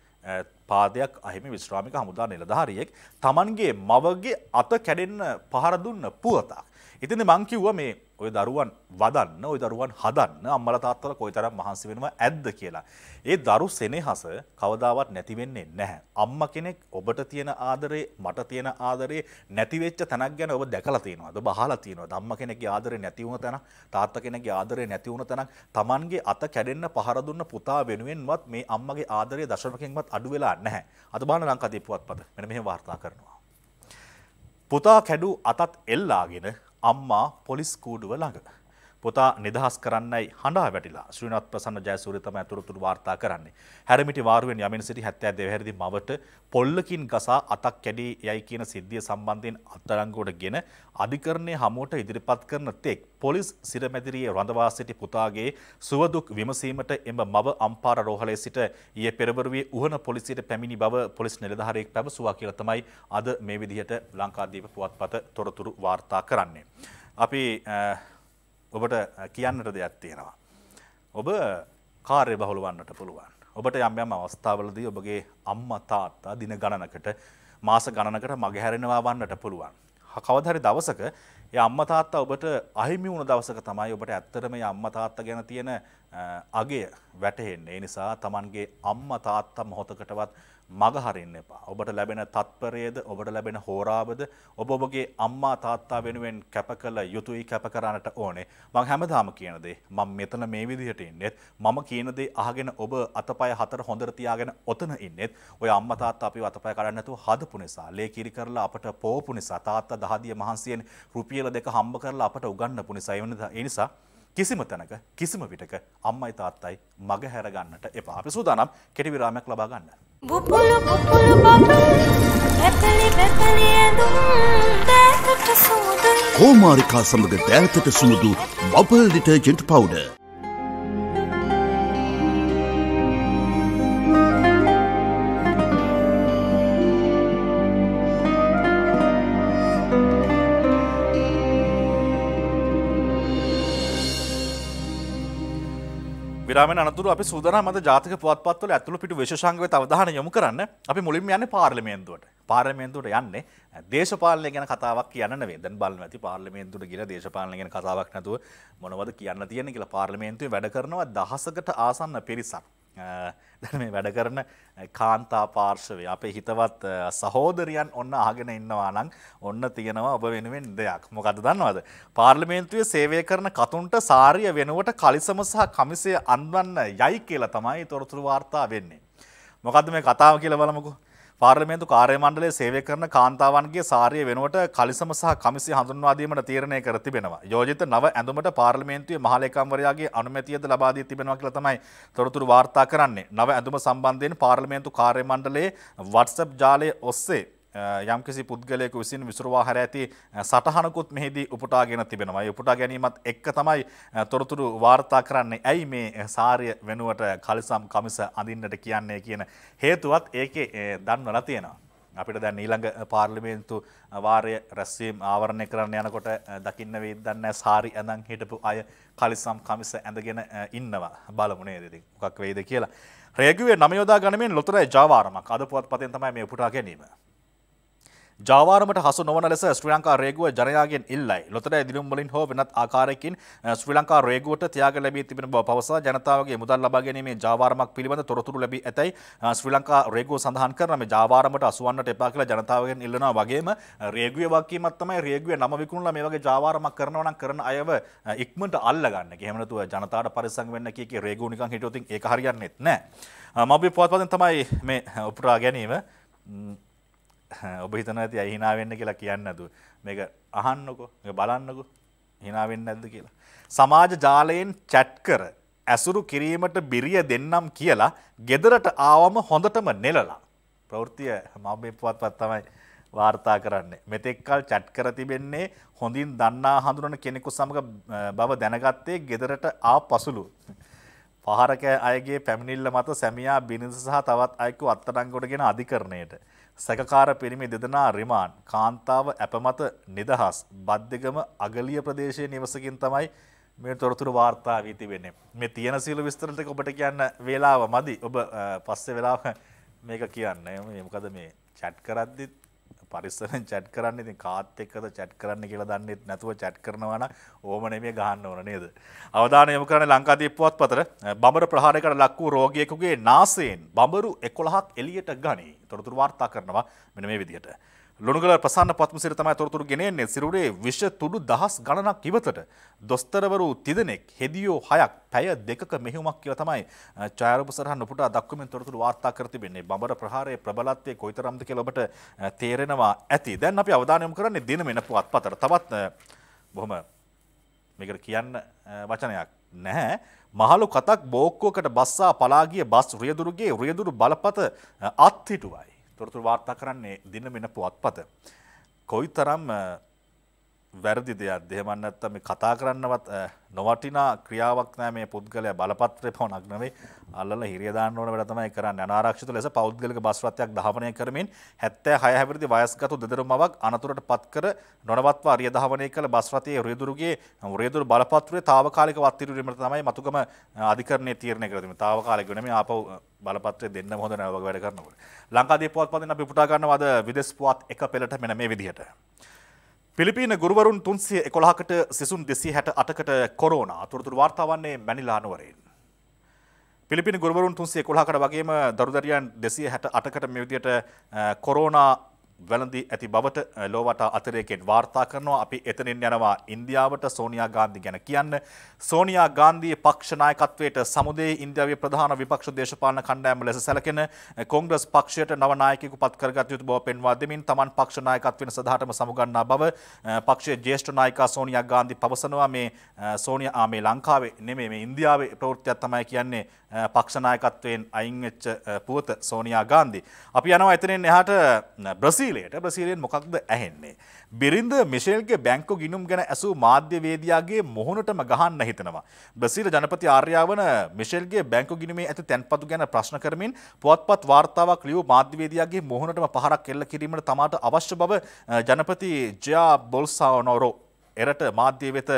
පාදයක් අහිමි විශ්‍රාමික හමුදා නිලධාරියෙක් තමන්ගේ මවගේ අත කැඩෙන්න පහර දුන්න පුවතක්. ඉතින් මං කිව්වා මේ ඔය දරුවන් වදන්න ඔය දරුවන් හදන්න අම්මල තාත්තල කොයිතරම් මහන්සි වෙනවා ඇද්ද කියලා. ඒ දරු සෙනෙහස කවදාවත් නැති වෙන්නේ නැහැ. අම්මා කෙනෙක් ඔබට තියෙන ආදරේ මට තියෙන ආදරේ නැති වෙච්ච තැනක් ගැන ඔබ දැකලා තියෙනවද? ඔබ අහලා තියෙනවද? අම්මා කෙනෙක්ගේ ආදරේ නැති වුණ තැනක්, තාත්තා කෙනෙක්ගේ ආදරේ නැති වුණ තැනක්, Tamanගේ අත කැඩෙන්න පහර දුන්න පුතා වෙනුවෙන්වත් මේ අම්මගේ ආදරේ දශමකින්වත් අඩු වෙලා නැහැ. අද බලන්න ලංකාදීපුවත් පත. මෙන්න මෙහෙම වාර්තා කරනවා. පුතා කැඩු අතත් එල්ලාගෙන අම්මා පොලිස් කූඩුව ළඟ. පොතා නිදහස් කරන්නයි හඬා වැටිලා ශ්‍රීනත් ප්‍රසන්න ජයසූරිය තමයි අතුරුතුරු වාර්තා කරන්නේ. හැරමිටි වාරුවෙන් යමින් සිටි 72 හැරදි මවට පොල්ලකින් ගසා අතක් කැඩී යයි කියන සිද්ධිය සම්බන්ධයෙන් අත්අඩංගුවටගෙන අධිකරණයේ හමුවට ඉදිරිපත් කරන තෙක් පොලිස් සිරමැදිරියේ රඳවා සිටි පුතාගේ සුවදුක් විමසීමට එම මව අම්පාර රෝහලේ සිට ඊයේ පෙරවරුවේ උහන පොලිසියට පැමිණි බව පොලිස් නිලධාරියෙක් පැවසුවා කියලා තමයි අද මේ විදිහට ලංකාදීප පුවත්පත තොරතුරු වාර්තා කරන්නේ. අපි ඔබට කියන්නට දෙයක් තියෙනවා. ඔබ කාර්ය බහුල වන්නට පුළුවන්. ඔබට යම් යම් අවස්ථාවලදී ඔබගේ අම්මා තාත්තා දින ගණනකට මාස ගණනකට මගහැරෙනවා වන්නට පුළුවන්. කවදාහරි දවසක ඒ අම්මා තාත්තා ඔබට අහිමි වුණ දවසක තමයි ඔබට ඇත්තටම මේ අම්මා තාත්තා ගැන තියෙන අගය වැටහෙන්නේ. ඒ නිසා Tamanගේ අම්මා තාත්තා මොහොතකටවත් මගහරින්න එපා. ඔබට ලැබෙන තත්පරයේද ඔබට ලැබෙන හෝරාවද ඔබ ඔබගේ අම්මා තාත්තා වෙනුවෙන් කැප කළ යුතුයි කැප කරන්නට ඕනේ. මං හැමදාම කියන දේ මම මෙතන මේ විදිහට ඉන්නෙත් මම කියන දේ අහගෙන ඔබ අතපය හතර හොඳට තියාගෙන ඔතන ඉන්නෙත් ඔය අම්මා තාත්තා අපිව අතපය කඩන්න නැතුව හදපු නිසා, ලේ කිරි කරලා අපට පෝපු නිසා, තාත්තා දහදිය මහන්සියෙන් රුපියල දෙක හම්බ කරලා අපට උගන්වපු නිසා ඒ නිසා කිසිම තැනක කිසිම විටක අම්මයි තාත්තයි මග හැරගන්නට එපා. අපි සූදානම් කෙටි විරාමයක් ලබා ගන්න. බුබුලු බුබුලු බබල් පැතලි පැතලි ඇඳුම් දෑතට සුමුදුයි කෝමාරිකා සමග දෑතට සුමුදු බබල් ඩිටර්ජන්ට් පවුඩර් විරාමෙන් අනතුරු අපි සූදනා මත ජාතික පුවත්පත්වල ඇතුළු පිටු විශේෂාංගවේ අවධානය යොමු කරන්න අපි මුලින්ම යන්නේ පාර්ලිමේන්තුවට. පාර්ලිමේන්තුවට යන්නේ දේශපාලනය ගැන කතාවක් කියන්න නෙවෙයි. දැන් බලන්න ඇති පාර්ලිමේන්තුවට ගිහින් දේශපාලනය ගැන කතාවක් නැතුව මොනවද කියන්න තියෙන්නේ කියලා පාර්ලිමේන්තුවේ වැඩ කරනවා දහසකට ආසන්න පිරිසක්. දැන මේ වැඩ කරන කාන්තා පාර්ශවය අපේ හිතවත් සහෝදරියන් ඔන්න අහගෙන ඉන්නවා නම් ඔන්න තියෙනවා ඔබ වෙනුවෙන් දෙයක් මොකද දන්නවද පාර්ලිමේන්තුවේ සේවය කරන කතුන්ට සාරිය වෙනුවට කලිසම සහ කමිසය අන්වන්න යයි කියලා තමයි තොරතුරු වාර්තා වෙන්නේ මොකද මේ කතාව කියලා බලමුකෝ පාර්ලිමේන්තු කාර්ය මණ්ඩලය සේවය කරන කාන්තාවන්ගේ සාරිය වෙනුවට කලිසම සහ කමිසි හඳුන්වා දීමට තීරණය කර තිබෙනවා. යෝජිත නව ඇඳුමට පාර්ලිමේන්තුවේ මහලේකම්වරයාගේ අනුමැතියද ලබා දී තිබෙනවා කියලා තමයි තොරතුරු වාර්තා කරන්නේ. නව ඇඳුම සම්බන්ධයෙන් පාර්ලිමේන්තු කාර්ය මණ්ඩලයේ WhatsApp ජාලය ඔස්සේ යම්කිසි පුද්ගලයක විසින් විසුරවා හැර ඇති සටහනකුත් මෙහිදී උපුටාගෙන තිබෙනවා. උපුටා ගැනීමත් එක්ක තමයි තොරතුරු වාර්තා කරන්නේ. ඇයි මේ සාරිය වෙනුවට කලිසම් කමිස අඳින්නට කියන්නේ කියන හේතුවත් ඒකේ දන්වලා තියෙනවා. අපිට දැන් ඊළඟ පාර්ලිමේන්තු වාරය රැස්වීම් ආවරණය කරන්න යනකොට දකින්න වෙයිද දන්නේ සාරි ඇඳන් හිටපු අය කලිසම් කමිස ඇඳගෙන ඉන්නවා බලමු නේද ඉතින් මොකක් වෙයිද කියලා. රේගුවේ නම යොදා ගනිමින් ලොතරැයි ජාවාරමක් අද පුවත්පතෙන් තමයි මේ උපුටා ගැනීම. ජාවාරමට හසු නොවන ලෙස ශ්‍රී ලංකා රේගුව ජනයාගෙන් ඉල්ලයි. ලොතරැ දිනුම් වලින් හෝ වෙනත් ආකාරයකින් ශ්‍රී ලංකා රේගුවට තියාග ලැබී තිබෙන බව පවසා ජනතාවගේ මුදල් ලබා ගැනීමේ ජාවාරමක් පිළිබඳ තොරතුරු ලැබී ඇතැයි ශ්‍රී ලංකා රේගුව සඳහන් කරන මේ ජාවාරමට අසුවන්නට එපා කියලා ජනතාවගෙන් ඉල්ලනවා වගේම රේගුවේ වගකීමක් තමයි රේගුවේ නම විකුණලා මේ වගේ ජාවාරමක් කරනවා නම් කරන අයව ඉක්මනට අල්ලගන්න. එහෙම නැතුව ජනතාවට පරිස්සම් වෙන්න කිය කී රේගුව නිකන් හිටියොත් ඒක හරියන්නේ නැහැ. මම පොත්පතෙන් තමයි මේ උපුරා ගැනීම (laughs) ඔබ හිතන ඇති අහිනාවෙන්න කියලා කියන්න ඇතු මේක අහන්නකෝ බලන්නකු හිනාවෙන්න ඇද කියලා. සමාජ ජාලයෙන් චැට් කර ඇසුරු කිරීමට බිරිය දෙන්නම් කියලා ගෙදරට ආවම හොඳටම නෙලලා. ප්‍රවෘතිය මම පුවත් පත්තමයි වාර්තා කරන්නේ. මෙතෙක්කල් චැට් කර තිබෙන්නේ හොඳින් දන්නා හඳුරන කෙනෙකු සමඟ බව දැනගත්තේ ගෙදරට ආ පසුළු. පහරක අයගේ පැමිණිල්ල මත සැමියා බිනිස සහ තවත් අයකු අත්තරංගොටගෙන අධිකරණයට. සැකකාර පිරිමි දෙදනා රිමාන් කාන්තාව ඇපමත නිදහස් බද්ධගම අගලිය ප්‍රදේශය නිවසකින් තමයි මේ තොරතුරු වාර්තා වී තිබෙන්නේ මේ තියෙන සීල විස්තරටක ඔබට කියන්න වේලාව මදි ඔබ පස්සෙ වෙලා මේක කියන්න මොකද මේ චැට් කරද්දිත් පරිස්සමෙන් chat කරන්න ඉතින් කාත් එක්කද chat කරන්න කියලා දන්නේ නැතුව chat කරනවා නම් ඕම නෙමෙයි ගහන්න ඕන නේද අවධානය යොමු කරන්නේ ලංකාදීප පුවත්පතට බඹර ප්‍රහාරයකට ලක් වූ රෝගියෙකුගේ නාසයෙන් බඹරු 11ක් එළියට ගනී තොරතුරු වාර්තා කරනවා මෙන්න මේ විදිහට ලොනුගල ප්‍රසන්න පත්මසිර තමයි තොරතුරු ගෙනෙන්නේ සිරුරේ විෂ තුඩු දහස් ගණනක් ඉවතට දොස්තරවරු තිදෙනෙක් හෙදියෝ හයක් පැය දෙකක මෙහෙයුමක් කියලා තමයි ඡායාරූප සරහ නොපුටා දක්වමින් තොරතුරු වාර්තා කර තිබෙන්නේ. බඹර ප්‍රහාරයේ ප්‍රබලත්වය කොයිතරම්ද කියලා ඔබට තේරෙනවා ඇති. දැන් අපි අවධානය යොමු කරන්නේ දින මෙන පුවත්පතට. තවත් බොහොම මේකට කියන්න වචනයක් නැහැ. මහලු කතක් බෝක්කුවකට බස්සා පලාගිය බස් රියදුරුගේ රියදුරු බලපත අත්හිටුවයි. තොරතුරු වාර්තා කරන්නේ දින මෙන පුවත්පත. කොයි තරම් වැරදි දෙයක් දෙහෙමන් නැත්තම් මේ කතා කරන්නවත් නොවටිනා ක්‍රියාවක් නෑ මේ පුද්ගලයා බලපත්‍රය පමණක් නෙවෙයි අල්ලලා හිරිය දාන්න ඕන වැඩ තමයි කරන්නේ අනාරක්ෂිත ලෙස පෞද්ගලික බස් රථයක් දහවණය කරමින් 76 හැවිරිදි වයස්ගත දෙදරුමවක් අනතුරට පත් කර නොනවත්වා අරිය දහවණය කළ බස් රථයේ රියදුරුගේ රියදුරු බලපත්‍රය తాවකාලික වත්තිරීමට තමයි මතුගම අධිකරණයේ තීරණය කළ තිබෙන්නේ తాවකාලික නෙමෙයි ආපහු බලපත්‍රය දෙන්න හොඳ නෑ වගේ වැඩ කරනකොට ලංකාදීප පුවත්පතෙන් අපි පුටා ගන්නවා අද විදේශ පුවත් එක පෙළට මෙන්න මේ විදිහට පිලිපීන ගුරුවරුන් තුන්සිය එකොළහකට සිසුන් දෙසී හැට අටකට කොරෝන තුොරතුර වාර්තාවන්නේ මැනිලානුවරෙන්. පිලිපින ගුරුවරුන් තුන්සේ කොළහකට වගේම දරුදරියන් දෙසිය හැට අටකට මෙවිදියට කොරෝනා වැළඳී ඇති බවට ලෝවටා අතරයකෙන් වාර්තා කරනවා අපි එතනින් යනවා ඉන්දියාවට සෝනියා ගාන්ධි ගැන කියන්න. සෝනියා ගාන්ධී පක්ෂනායකත්වයට සමුදේ ඉන්දියාවේ ප්‍රධාන විපක්ෂ දේශපාලන කණ්ඩායම ලෙස සැලකෙන කොංග්‍රස් පක්ෂයට නව නායකයෙකු පත් කරගත යුතු බව පෙන්වා දෙමින් තමන් පක්ෂ නායකත්වයෙන් සදාටම සමුගන්නා බව පක්ෂයේ ජ්‍යෙෂ්ඨ නායිකා සෝනියා ගාන්ධි පවසනවා මේ සෝනියා ආ මේ ලංකාවේ නෙමෙයි මේ ඉන්දියාවේ ප්‍රවෘත්තියක් තමයි කියන්නේ පක්ෂනායකත්වයෙන් අයිංවෙච්ච පුවත සෝනියා ගාන්දි. අපි යනවා ඇතනෙන් එහට බ්‍රසීලයට බ්‍රසීලයෙන් මොකක්ද ඇහෙන්නේ. බිරිඳ මිශේල්ගේ බැංකු ගිනුම් ගැන ඇසූ මාධ්‍යවේදයාගේ මොහොනටම ගහන්න හිතනවා. බ්‍රසීල ජනපති ආර්යාවන මිශෙල්ගේ බැංකු ගිනීමේ ඇති තැන්පතු ගැන ප්‍රශ්න කරමින් පුවත්පත් වාර්තාවක් ලියූ මාධ්‍යවේදයාගේ මොහොනටම පහරක් එල්ල කිරීමට තමාට අවශ්‍ය බව ජනපති ජයා බොල්සානෝරෝ එරට මාධ්‍ය වෙත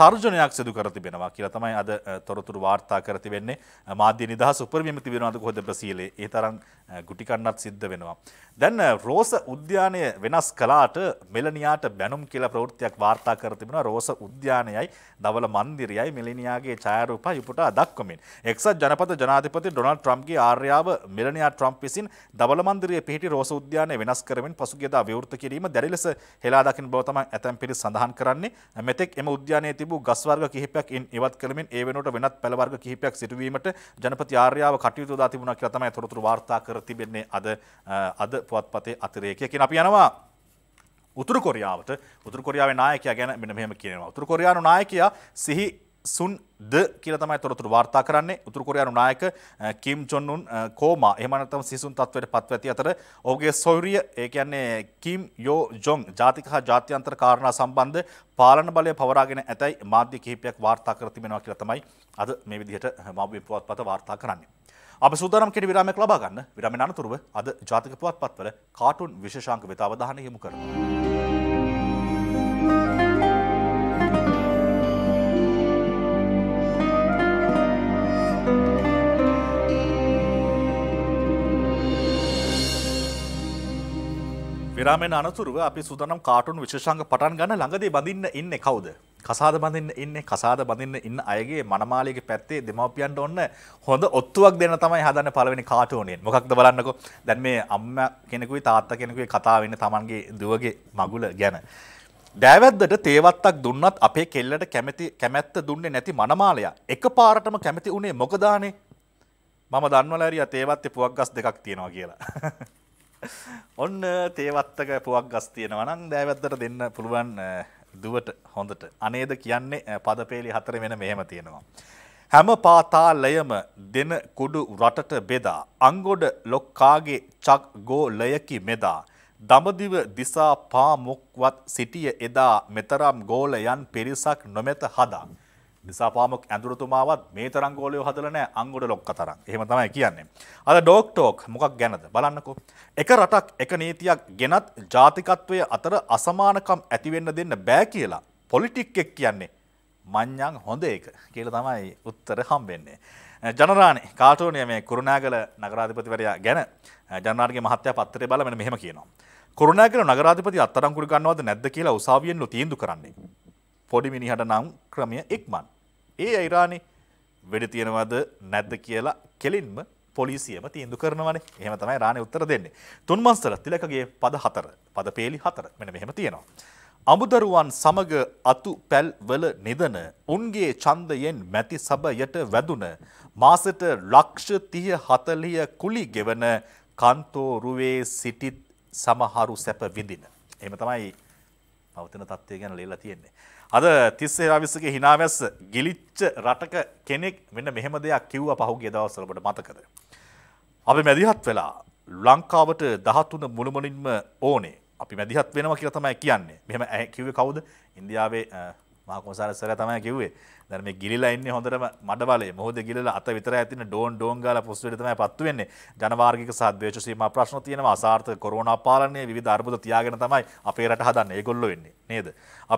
තර්ජනයක් සිදු කර තිබෙනවා කියලා තමයි අද තොරතුරු වාර්තා කර තිබෙන්නේ මාධ්‍ය නිදහස උපරිමති විරෝධ කොහොද බ්‍රසීලේ ඒ තරම් ගුටි කන්නත් සිද්ධ වෙනවා. දැන් රෝස උද්‍යානය වෙනස් කළාට මෙලනියාට බැනුම් කියලා ප්‍රවෘත්තියක් වාර්තා කර තිබෙනවා රෝස උද්‍යානයයි දවල මන්දිරයයි මෙලනියාගේ ඡායාරූපය උපුටා දක්වමින් එක්සත් ජනපද ජනාධිපති ඩොනල්ඩ් ට්‍රම්ප්ගේ ආර්යාව මෙලනියා ට්‍රම්ප් විසින් දවල මන්දිරයේ පිහිටි රෝස උද්‍යානය වෙනස් කරමින් පසුගියදා විවෘත කිරීම දැඩි ලෙස හෙලා දකින්න බව තමයි ඇතැම් පිරිස සඳහන් කරන්නේ කරන්නේ මෙතෙක් එම උද්‍යානයේ තිබූ ගස් වර්ග කිහිපයක් ඉවත් කරමින් ඒ වෙනුවට වෙනත් පැල වර්ග කිහිපයක් සිටුවීමට ජනපති ආර්යාව කටයුතු දා තිබුණා කියලා තමයි තොරතුරු වාර්තා කර තිබෙන්නේ අද අද පුවත්පතේ අතිරේකය කියන අපි යනවා උතුරු කොරියාවට උතුරු කොරියාවේ නායකයා ගැන මෙන්න මෙහෙම කියනවා උතුරු කොරියානු නායකයා සිහි සුන් ද කියල තමයි තොරතුරු වාර්තා කරන්නේ උතුරු කොරියානු නායක කිම් ජොන් උන් කෝමා එහෙම නැත්නම් සිසුන් තත්ත්වයට පත්ව ඇති අතර ඔහුගේ සොයුරිය ඒ කියන්නේ කිම් යෝ ජොන් ජාතික හා ජාත්‍යන්තර කාරණා සම්බන්ධ පාලන බලය පවරාගෙන ඇතයි මාධ්‍ය කිහිපයක් වාර්තා කර තිබෙනවා කියලා තමයි අද මේ විදිහට මව්බිය පුවත්පත වාර්තා කරන්නේ. අප සූදානම් කෙටි විරාමයක් ලබා ගන්න. විරාමයෙන් අනතුරුව අද ජාතික පුවත්පත්වල කාටුන් විශේෂාංක වෙත අවධානය යොමු කරනවා. විරාමෙන් අනතුරුව අපි සුදනම් කාටුන් විශෂංග පටන් ගන්න ළඟදී බඳන්න ඉන්න කවුද. කසාද බඳන්න ඉන්න කසාද බඳන්න ඉන්න අයගේ මනමාලික පැත්තේ දෙමවපියන්ට ඔන්න හොඳ ඔත්තුවක් දෙන තමයි හදන්න පලවෙනි කාටෝනෙන් මොකක්ද බලන්නකො දැන් මේ අම්ම කෙනෙකුයි තාත්ත කෙනෙකුයි කතාවන්න තමන්ගේ දුවගේ මගුල ගැන. දෑවැද්දට තේවත්තක් දුන්නත් අපේ කෙල්ලට කැමති කැමැත්ත දුන්නේ නැති මනමාලයා එක පාරටම කැමති උනේ මොකදානේ මම දන්වලෑරිය තේවත්තේ පුවක් ගස් දෙකක් තියෙනවා කියලා. (laughs) ඔන්න තේවත්තක පුවක් ගස් තියෙනවා නම් දෑවැත්තට දෙන්න පුළුවන් දුවට හොඳට අනේද කියන්නේ පදපේලි හතර වෙන මෙහෙම තියෙනවා. හැම පාතාලයම දෙන කුඩු රටට බෙදා අංගොඩ ලොක්කාගේ චක් ගෝ ලයකි මෙදා දඹදිව දිසා පාමුක්වත් සිටිය එදා මෙතරම් ගෝලයන් පිරිසක් නොමැත හදා නිසාපාමක් ඇඳුරතුමාවත් මේ තරම් ගෝලයෝ හදලා නැහැ අංගොඩ ලොක්ක තරම්. එහෙම තමයි කියන්නේ. අද ඩෝක් ටෝක් මොකක් ගැනද බලන්නකෝ. එක රටක් එක නීතියක් ගෙනත් ජාතිකත්වයේ අතර අසමානකම් ඇති වෙන්න දෙන්න බෑ කියලා පොලිටික් එක් කියන්නේ මඤ්ඤං හොඳ එක කියලා තමයි උත්තර හම්බෙන්නේ. ජනරාණි කාටෝනිය මේ කුරුණෑගල නගරාධිපතිවරයා ගැන ජනරාණගේ මහත්තයා පත්තරේ බලමන මෙහෙම කියනවා. කුරුණෑගල නගරාධිපති අත්තරංකුරු ගන්නවද නැද්ද කියලා උසාවියෙන් තීන්දුව කරන්නේ. පොඩිමිනිහට නම් ක්‍රමය ඉක්මන්. ඒ අයිරානි වෙඩි තියෙනවද නැද්ද කියලා කෙලින්ම පොලිසියම තීන්දු කරනවන එහම තමයි රාණය උත්තර දෙන්නේ. තුන්මස්තර තිලකගේ පද හතර පද පේලි හතර මෙන මෙහෙම තියෙනවා. අමුදරුවන් සමග අතු පැල්වල නිදන උන්ගේ චන්දයෙන් මැති සබයට වැදුන මාසට ලක්ෂ තිය හතලිය කුලි ගෙවන කන්තෝරුවේ සිටිත් සමහරු සැප විඳින. එම තමයි පවතින තත්ත්වය ගැන ලේලා තියෙන්නේ. අද තිස්සේ රවිස්සගේ හිනාවැස්ස ගිලිච්ච රටක කෙනෙක් වෙන්න මෙහෙම දෙයක් කිව්ව පහුගේ දවසලට මතකද. අපි මැදිහත් වෙලා ලංකාවට දහත්තුන මුළුමනින්ම ඕනේ අපි මැදිහත් වෙනවා කියතමයි කියන්නේ මෙහම ඇ කිව කවුද ඉන්දියාවේ මාකොසාර සර තමයි කිව්වේ දැන් මේ ගිලිලා ඉන්නේ හොඳටම මඩ බලේ මොහොත ගිලිලා අත විතරයි තියෙන ඩෝන් ඩෝන් ගාලා පොස්ට් වලට තමයි පත්තු වෙන්නේ ජනවාර්ගික සහ ද්වේෂ සීමා ප්‍රශ්න තියෙනවා අසාර්ථක කොරෝනා පාලනය විවිධ අර්බුද තියාගෙන තමයි අපේ රට හදන්නේ ඒගොල්ලෝ වෙන්නේ නේද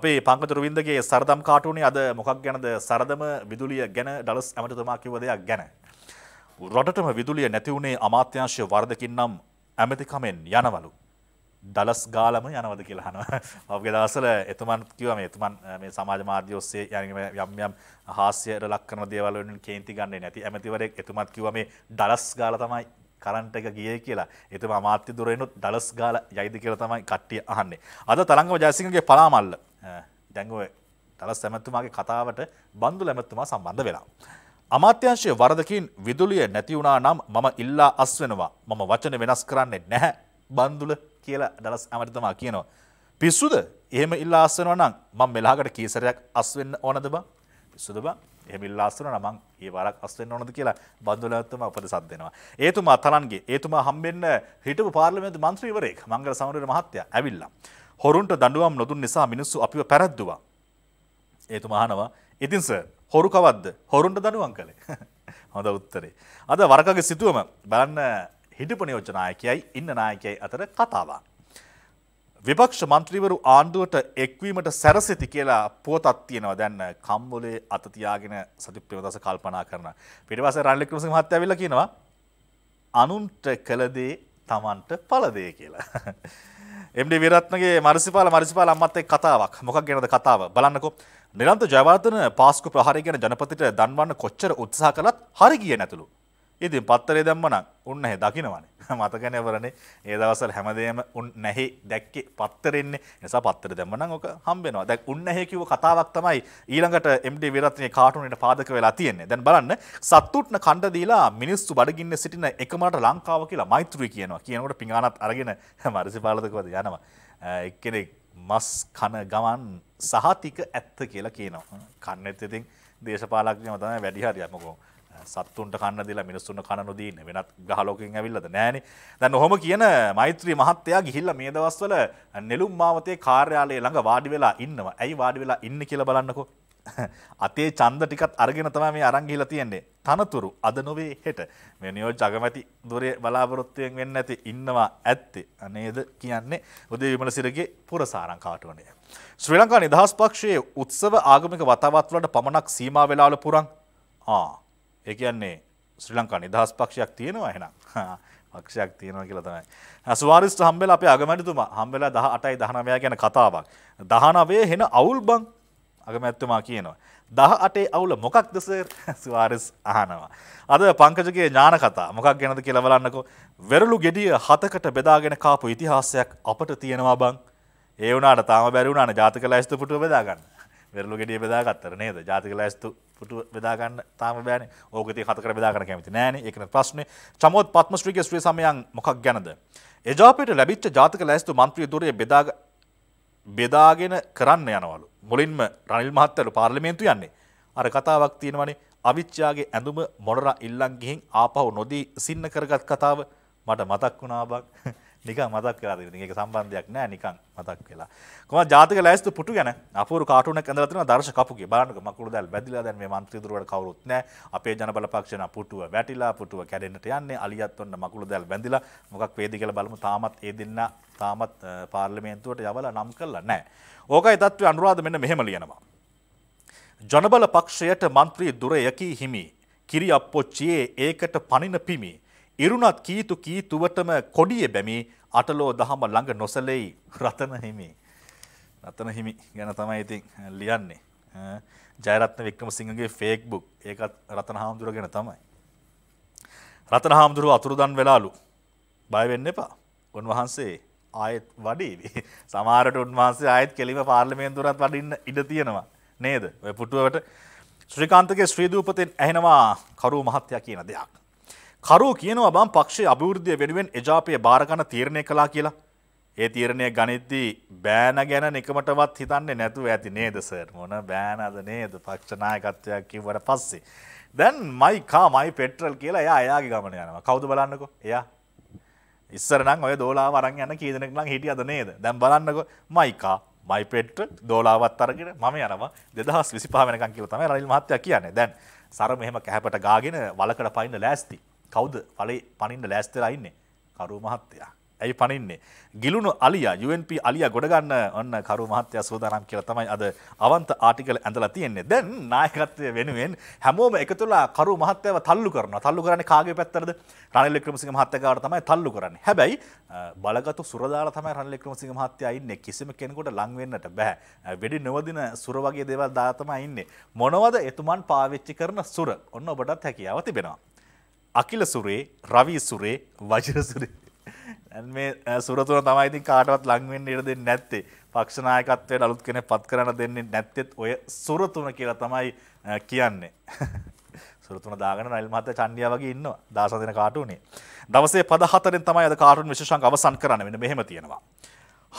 අපේ පංකජ රුවින්දගේ සරදම් කාටුනේ අද මොකක් ගැනද සරදම විදුලිය ගැන ඩලස් ඇමතිතුමා කිව්ව දෙයක් ගැන රටටම විදුලිය නැති වුණේ අමාත්‍යංශය වර්ධකින් නම් ඇමතිකමෙන් යනවලු ඩලස් ගාලම යනවද කියලා හනවා අපගේ (laughs) දවසල එතුමන් කිව මේ එතුමන් මේ සමාජ මාධ්‍ය ඔස්සේ යනම යම් යම් හාස්‍යයට ලක්කන දේවල් වලින් කේන්ති ගන්නේ නැති ඇමතිවරයෙක් එතුමත් කිව්ව මේ ඩලස් ගාලා තමයි කරන්ට් එක ගියේ කියලා. එතුමා අමාත්‍ය දුරේනොත් ඩලස් ගාලා යයිද කියලා තමයි කට්ටිය අහන්නේ. අද තරංගම ජයසිංහගේ පලාමල්ල දැන් ඔය ඩලස් ඇමතුමාගේ කතාවට බන්දුල ඇමතුමා සම්බන්ධ වෙලා. අමාත්‍යංශයේ වරදකින් විදුලිය නැති වුණා නම් මම ඉල්ලා අස් වෙනවා. මම වචන වෙනස් කරන්නේ නැහැ. බන්දුල කියලා දලස් ඇමරිතමා කියනවා. පිස්සුද එහෙම ඉල්ලාස්සනවා නම් මං මෙලාකට කීසරයක් අස්වෙන්න ඕනද බා පිස්සුද බා එහෙම ඉල්ලාස්සන නමං ඒ වරක් අස්වෙන්න ඕනද කියලා බන්දුලත්තම උපදෙසක් දෙනවා. ඒතුමා තලන්ගේ ඒතුමා හම්බෙන්න හිටපු පාර්ලිමේන්තු මන්ත්‍රීවරයෙක් මංගල සමරේ මහත්තයා ඇවිල්ලා. හොරුන්ට දඬුවම් නොදුන් නිසා මිනිස්සු අපිව පැරද්දුවා. ඒතුමා අහනවා ඉතින් සර් හොරු කවද්ද හොරුන්ට දඬුවම් කළේ. (laughs) හොඳ උත්තරේ. අද වරකගේ සිතුවම බලන්න හිටපු නියෝජනායකයයි ඉන්න නායකයයි අතර කතාවක්. විපක්ෂ මන්ත්‍රීවරු ආණ්ඩුවට එක්වීමට සැරසිති කියලා පුවතත් තියෙනවා දැන් කම්බොලේ අත තියාගෙන සති ප්‍රවදස කල්පනා කරන. පිරිවස රල්ලි කුරුසිංහ මහත්තයා ඇවිල්ලා කියනවා අනුන්ට කළ දේ තමන්ට පළ දේ කියලා. එම්ඩි (laughs) විරත්නගේ මරසිපාල මරසිපාල අම්මත් එක්ක කතාවක්. මොකක් ගැනද කතාව? බලන්නකෝ. නිරන්තර ජයවර්ධන පාස්කු ප්‍රහාරය ගැන ජනපතිට දන්වන්න කොච්චර උත්සාහ කළත් හරි ගියේ නැතුළු. ඉතින් පත්තරේ දැම්මනම් උන් නැහැ දකින්නවනේ (laughs) මතක නැවරනේ ඒ දවස්වල හැමදේම උන් නැහැ දැක්කේ පත්තරෙන්නේ නිසා පත්තර දැම්මනම් ඔක හම්බෙනවා දැන් උන් නැහැ කිව්ව කතාවක් තමයි ඊළඟට MD විරත්නේ කාටුනේට පාදක වෙලා තියෙන්නේ දැන් බලන්න සත්තුට්න කණ්ඩ දීලා මිනිස්සු බඩගින්න සිටින එකමකට ලංකාව කියලා මෛත්‍රී කියනවා කියනකොට පිඟානත් අරගෙන (laughs) මරසිපාලදකවද යනවා එක්කෙනෙක් මස් කන ගමන් සහතික ඇත්ත කියලා කියනවා කන්න ඇත්තතින් දේශපාලක්ඥ තමයි වැඩිහරියමකෝ සත්තුන්ට කන්න දිලා මිනිස්සුන්න කන නොදීන්න වෙනත් ගහලෝකින් ඇවිල්ලද නෑන දැන් ඔහොම කියන මෛත්‍රී මහත්තයා ගිහිල්ල මේ දවස්වල නෙළුම් මාවතේ කාර්යාලය ළඟ වාඩි වෙලා ඉන්නවා ඇයි වාඩි වෙලා ඉන්න කියල බලන්නකෝ (laughs) අතේ චන්ද ටිකත් අරගෙන තමයි මේ අරන් ගිහිලා තියෙන්නේ. තනතුරු අද නොවේ හෙට. මේ නියෝජ ජගමැති දොරේ බලාපොරොත්තුෙන් වෙන්න ඇති ඉන්නවා ඇත්තේ. නේද කියන්නේ උදේ විමලසිරගේ පුරසාරංකාටුවනේ. ශ්‍රී ලංකා නිදහස් පක්ෂයේ උත්සව ආගමික වතාවත් වලට පමණක් සීමා වෙලාවල පුරන් ආ ඒ කියන්නේ ශ්‍රී ලංකා නිදහස් පක්ෂයක් තියෙනවා එහෙනම්. පක්ෂයක් තියෙනවා කියලා තමයි. සුවාරිස් හම්බෙලා අපේ අගමැතිතුමා හම්බෙලා 18යි 19 ගැන කතාවක්. 19 හෙන අවුල් බං අගමැතිතුමා කියනවා. 18 අවුල මොකක්ද සර්? (laughs) සුවාරිස් අහනවා. අද පංකජගේ ඥාන කතා මොකක් ගැනද කියලා බලන්නකෝ. වෙරළු ගෙඩිය හතකට බෙදාගෙන කාපු ඉතිහාසයක් අපට තියෙනවා බං. ඒ වුණාට තාම බැරි වුණානේ ජාතක ලැයිස්තු පුටුව බෙදා ගන්න. වෙරලු ගෙඩිය බෙදාගත්තර නේද ජාතික ලැස්තු පුටු බෙදාගන්න තාම බෑන ඕකති හතකර බෙදාගන කැමති නෑන එකන ප්‍රශ්නය චමෝත් පත්මශ්‍රික ශ්‍රී සමයන් මොකක් ගැනද. එජාපට ලැබිච්ච ජාතික ලැස්තු මන්ත්‍රී දුරය බෙදාග බෙදාගෙන කරන්න යනවලු. මුලින්ම රනිල් මහත්තරු පාර්ලිමේන්තු යන්නේ. අර කතාවක් තියෙනවනේ අවිච්චාගේ ඇඳුම මොඩර ඉල්ලන් ගිහින් ආපහු නොදී සින්න කරගත් කතාව මට මතක් වුණාබක්. නිකන් මතක් කරලා තියෙනවා. ඉතින් ඒක සම්බන්ධයක් නෑ නිකන් මතක් වෙලා. කොහොමද ජාතික ලෑස්තු පුටු ගැන අපූර්ව කාටුනක් ඇඳලා තිනවා දර්ශක කපුගේ. බලන්නකෝ මකුළු දැල් වැදිලා දැන් මේ മന്ത്രി දුරවට කවුරුත් නෑ. අපේ ජන බල පක්ෂ පුටුව වැටිලා පුටුව කැඩෙන්නට යන්නේ. අලියත් ඔන්න මකුළු දැල් වැඳිලා මොකක් වේද කියලා බලමු. තාමත් ඒ දෙන්න තාමත් පාර්ලිමේන්තුවට යවලා නම් කළා නෑ. ඕකයි තත්ත්වය අනුරාධ මෙන්න මෙහෙම ලියනවා. ජනබල පක්ෂයට മന്ത്രി දුරයකි හිමි. කිරි අප්පොච්චියේ ඒකට පණින පිමි. ඉරුණත් කීතු කීතුවටම කොඩිය බැමි අටලෝ දහම ළඟ නොසලෙයි රතන හිමි. රතන හිමි ගැන තමයි ඉතින් ලියන්නේ. ජයරත්න වික්‍රමසිංහගේ ෆේක් බුක් ඒකත් රතන හාමුදුර ගැන තමයි. රතන හාමුදුරුව අතුරුදන් වෙලාලු. බයවෙන්න එපා. උන්වහන්සේ ආයෙත් වඩේවි. සමහරට උන්වහන්සේ ආයෙත් කෙලිම පාර්ලිමේන්තුවරත් වඩින්න ඉඩ තියෙනවා. නේද? ඔය පුටුවට ශ්‍රීකාන්තගේ ශ්‍රීදූපතෙන් ඇහෙනවා කරු මහත්තයා කියන දෙයක්. කරු කියනවා බම් පක්ෂයේ අභිවෘද්ධිය වෙනුවෙන් එජාපය බාරගන්න තීරණය කළා කියලා. ඒ තීරණය ගනිද්දී බෑන ගැන එකමටවත් හිතන්නේ නැතුව ඇති නේද සර් මොන බෑනද නේද පක්ෂ නායකත්වයක් කිව්වට පස්සේ. දැන් මයි කා මයි පෙට්‍රල් කියලා එයා එයාගේ ගමන යනවා. කවුද බලන්නකෝ? එයා. ඉස්සර නම් ඔය දෝලාව අරන් යන කී දෙනෙක් නම් හිටියද නේද? දැන් බලන්නකෝ මයි කා මයි පෙට්‍රල් දෝලාවත් අරගෙන මම යනවා 2025 වෙනකන් කියලා තමයි රනිල් මහත්තයා කියන්නේ. දැන් සර මෙහෙම කැහැපට ගාගෙන වලකට පයින්න ලෑස්ති. කවුද පලේ පනින්න ලෑස්තලා ඉන්නේ කරු මහත්තයා. ඇයි පනින්නේ. ගිලුණු අලිය UNP අලිය ගොඩගන්න ඔන්න කරු මහත්‍ය සූදානම් කියලා තමයි අද අවන්ත ආටිකල ඇඳලා තියෙන්නේ දැන් නායකත්වය වෙනුවෙන් හැමෝම එකතුලා කරු මහත්තයව තල්ලු කරන තල්ලු කරන්නේ කාගේ පැත්තරද රනිල් වික්‍රමසිංහ මහත්තයාට තමයි තල්ලු කරන්නේ. හැබැයි බලගතු සුර දාලා තමයි රනිල් වික්‍රමසිංහ මහත්තයා ඉන්නේ. කිසිම කෙනෙකුට ලං වෙන්නට බෑ. වෙඩි නොවදින සුර වගේ දේවල් දාලා තමයි ඉන්නේ. මොනවද එතුමන් පාවිච්චි කරන සුර? ඔන්න ඔබටත් හැකියාව තිබෙනවා. අකිල සුරේ රවී සුරේ වජර සුරේ මේ සුරතුර තමයිති කාටවත් ලංවෙන් ඉට දෙන්න නැත්තේ පක්ෂනායකත්වයට අලුත් කෙන පත් කරන්න දෙන්නේ නැත්තෙත් ඔය සුරතුන කියලා තමයි කියන්නේ. (laughs) සුරතුන දාගන නල් මත චන්ඩිය වගේ ඉන්න දසදන කාටුනේ දවසේ පදහතරෙන් තමයි අද කාරුන් විශෂන් අවසන් කරන්න වෙන මෙහෙම තියෙනවා.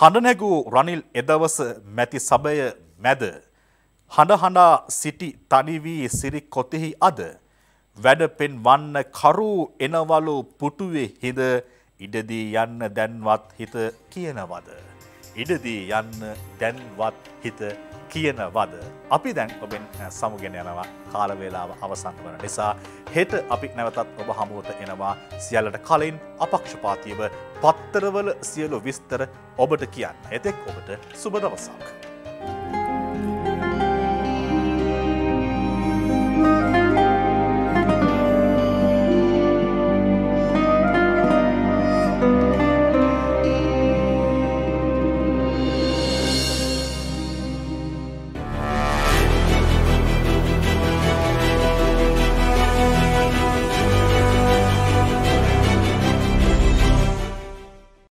හඬනැගූ රනිල් එදවස මැති සභය මැද. හඬ හඬා සිටි තනිවී සිරි කොතෙහි අද. වැඩ පෙන්වන්න කරු එනවලු පුටුවේ හිද ඉඩදී යන්න දැන්වත් හිත කියනවද. ඉඩදී යන්න දැන්වත් හිත කියනවද. අපි දැන් ඔබෙන් සමුගෙන යනවා කාලවේලාව අවසන් වන නිසා හෙට අපි නැවතත් ඔබ හමුවට එනවා සියල්ලට කලින් අපක්ෂපාතියව පත්තරවල සියලු විස්තර ඔබට කියන්න එතෙක් ඔබට සුබදවසක්.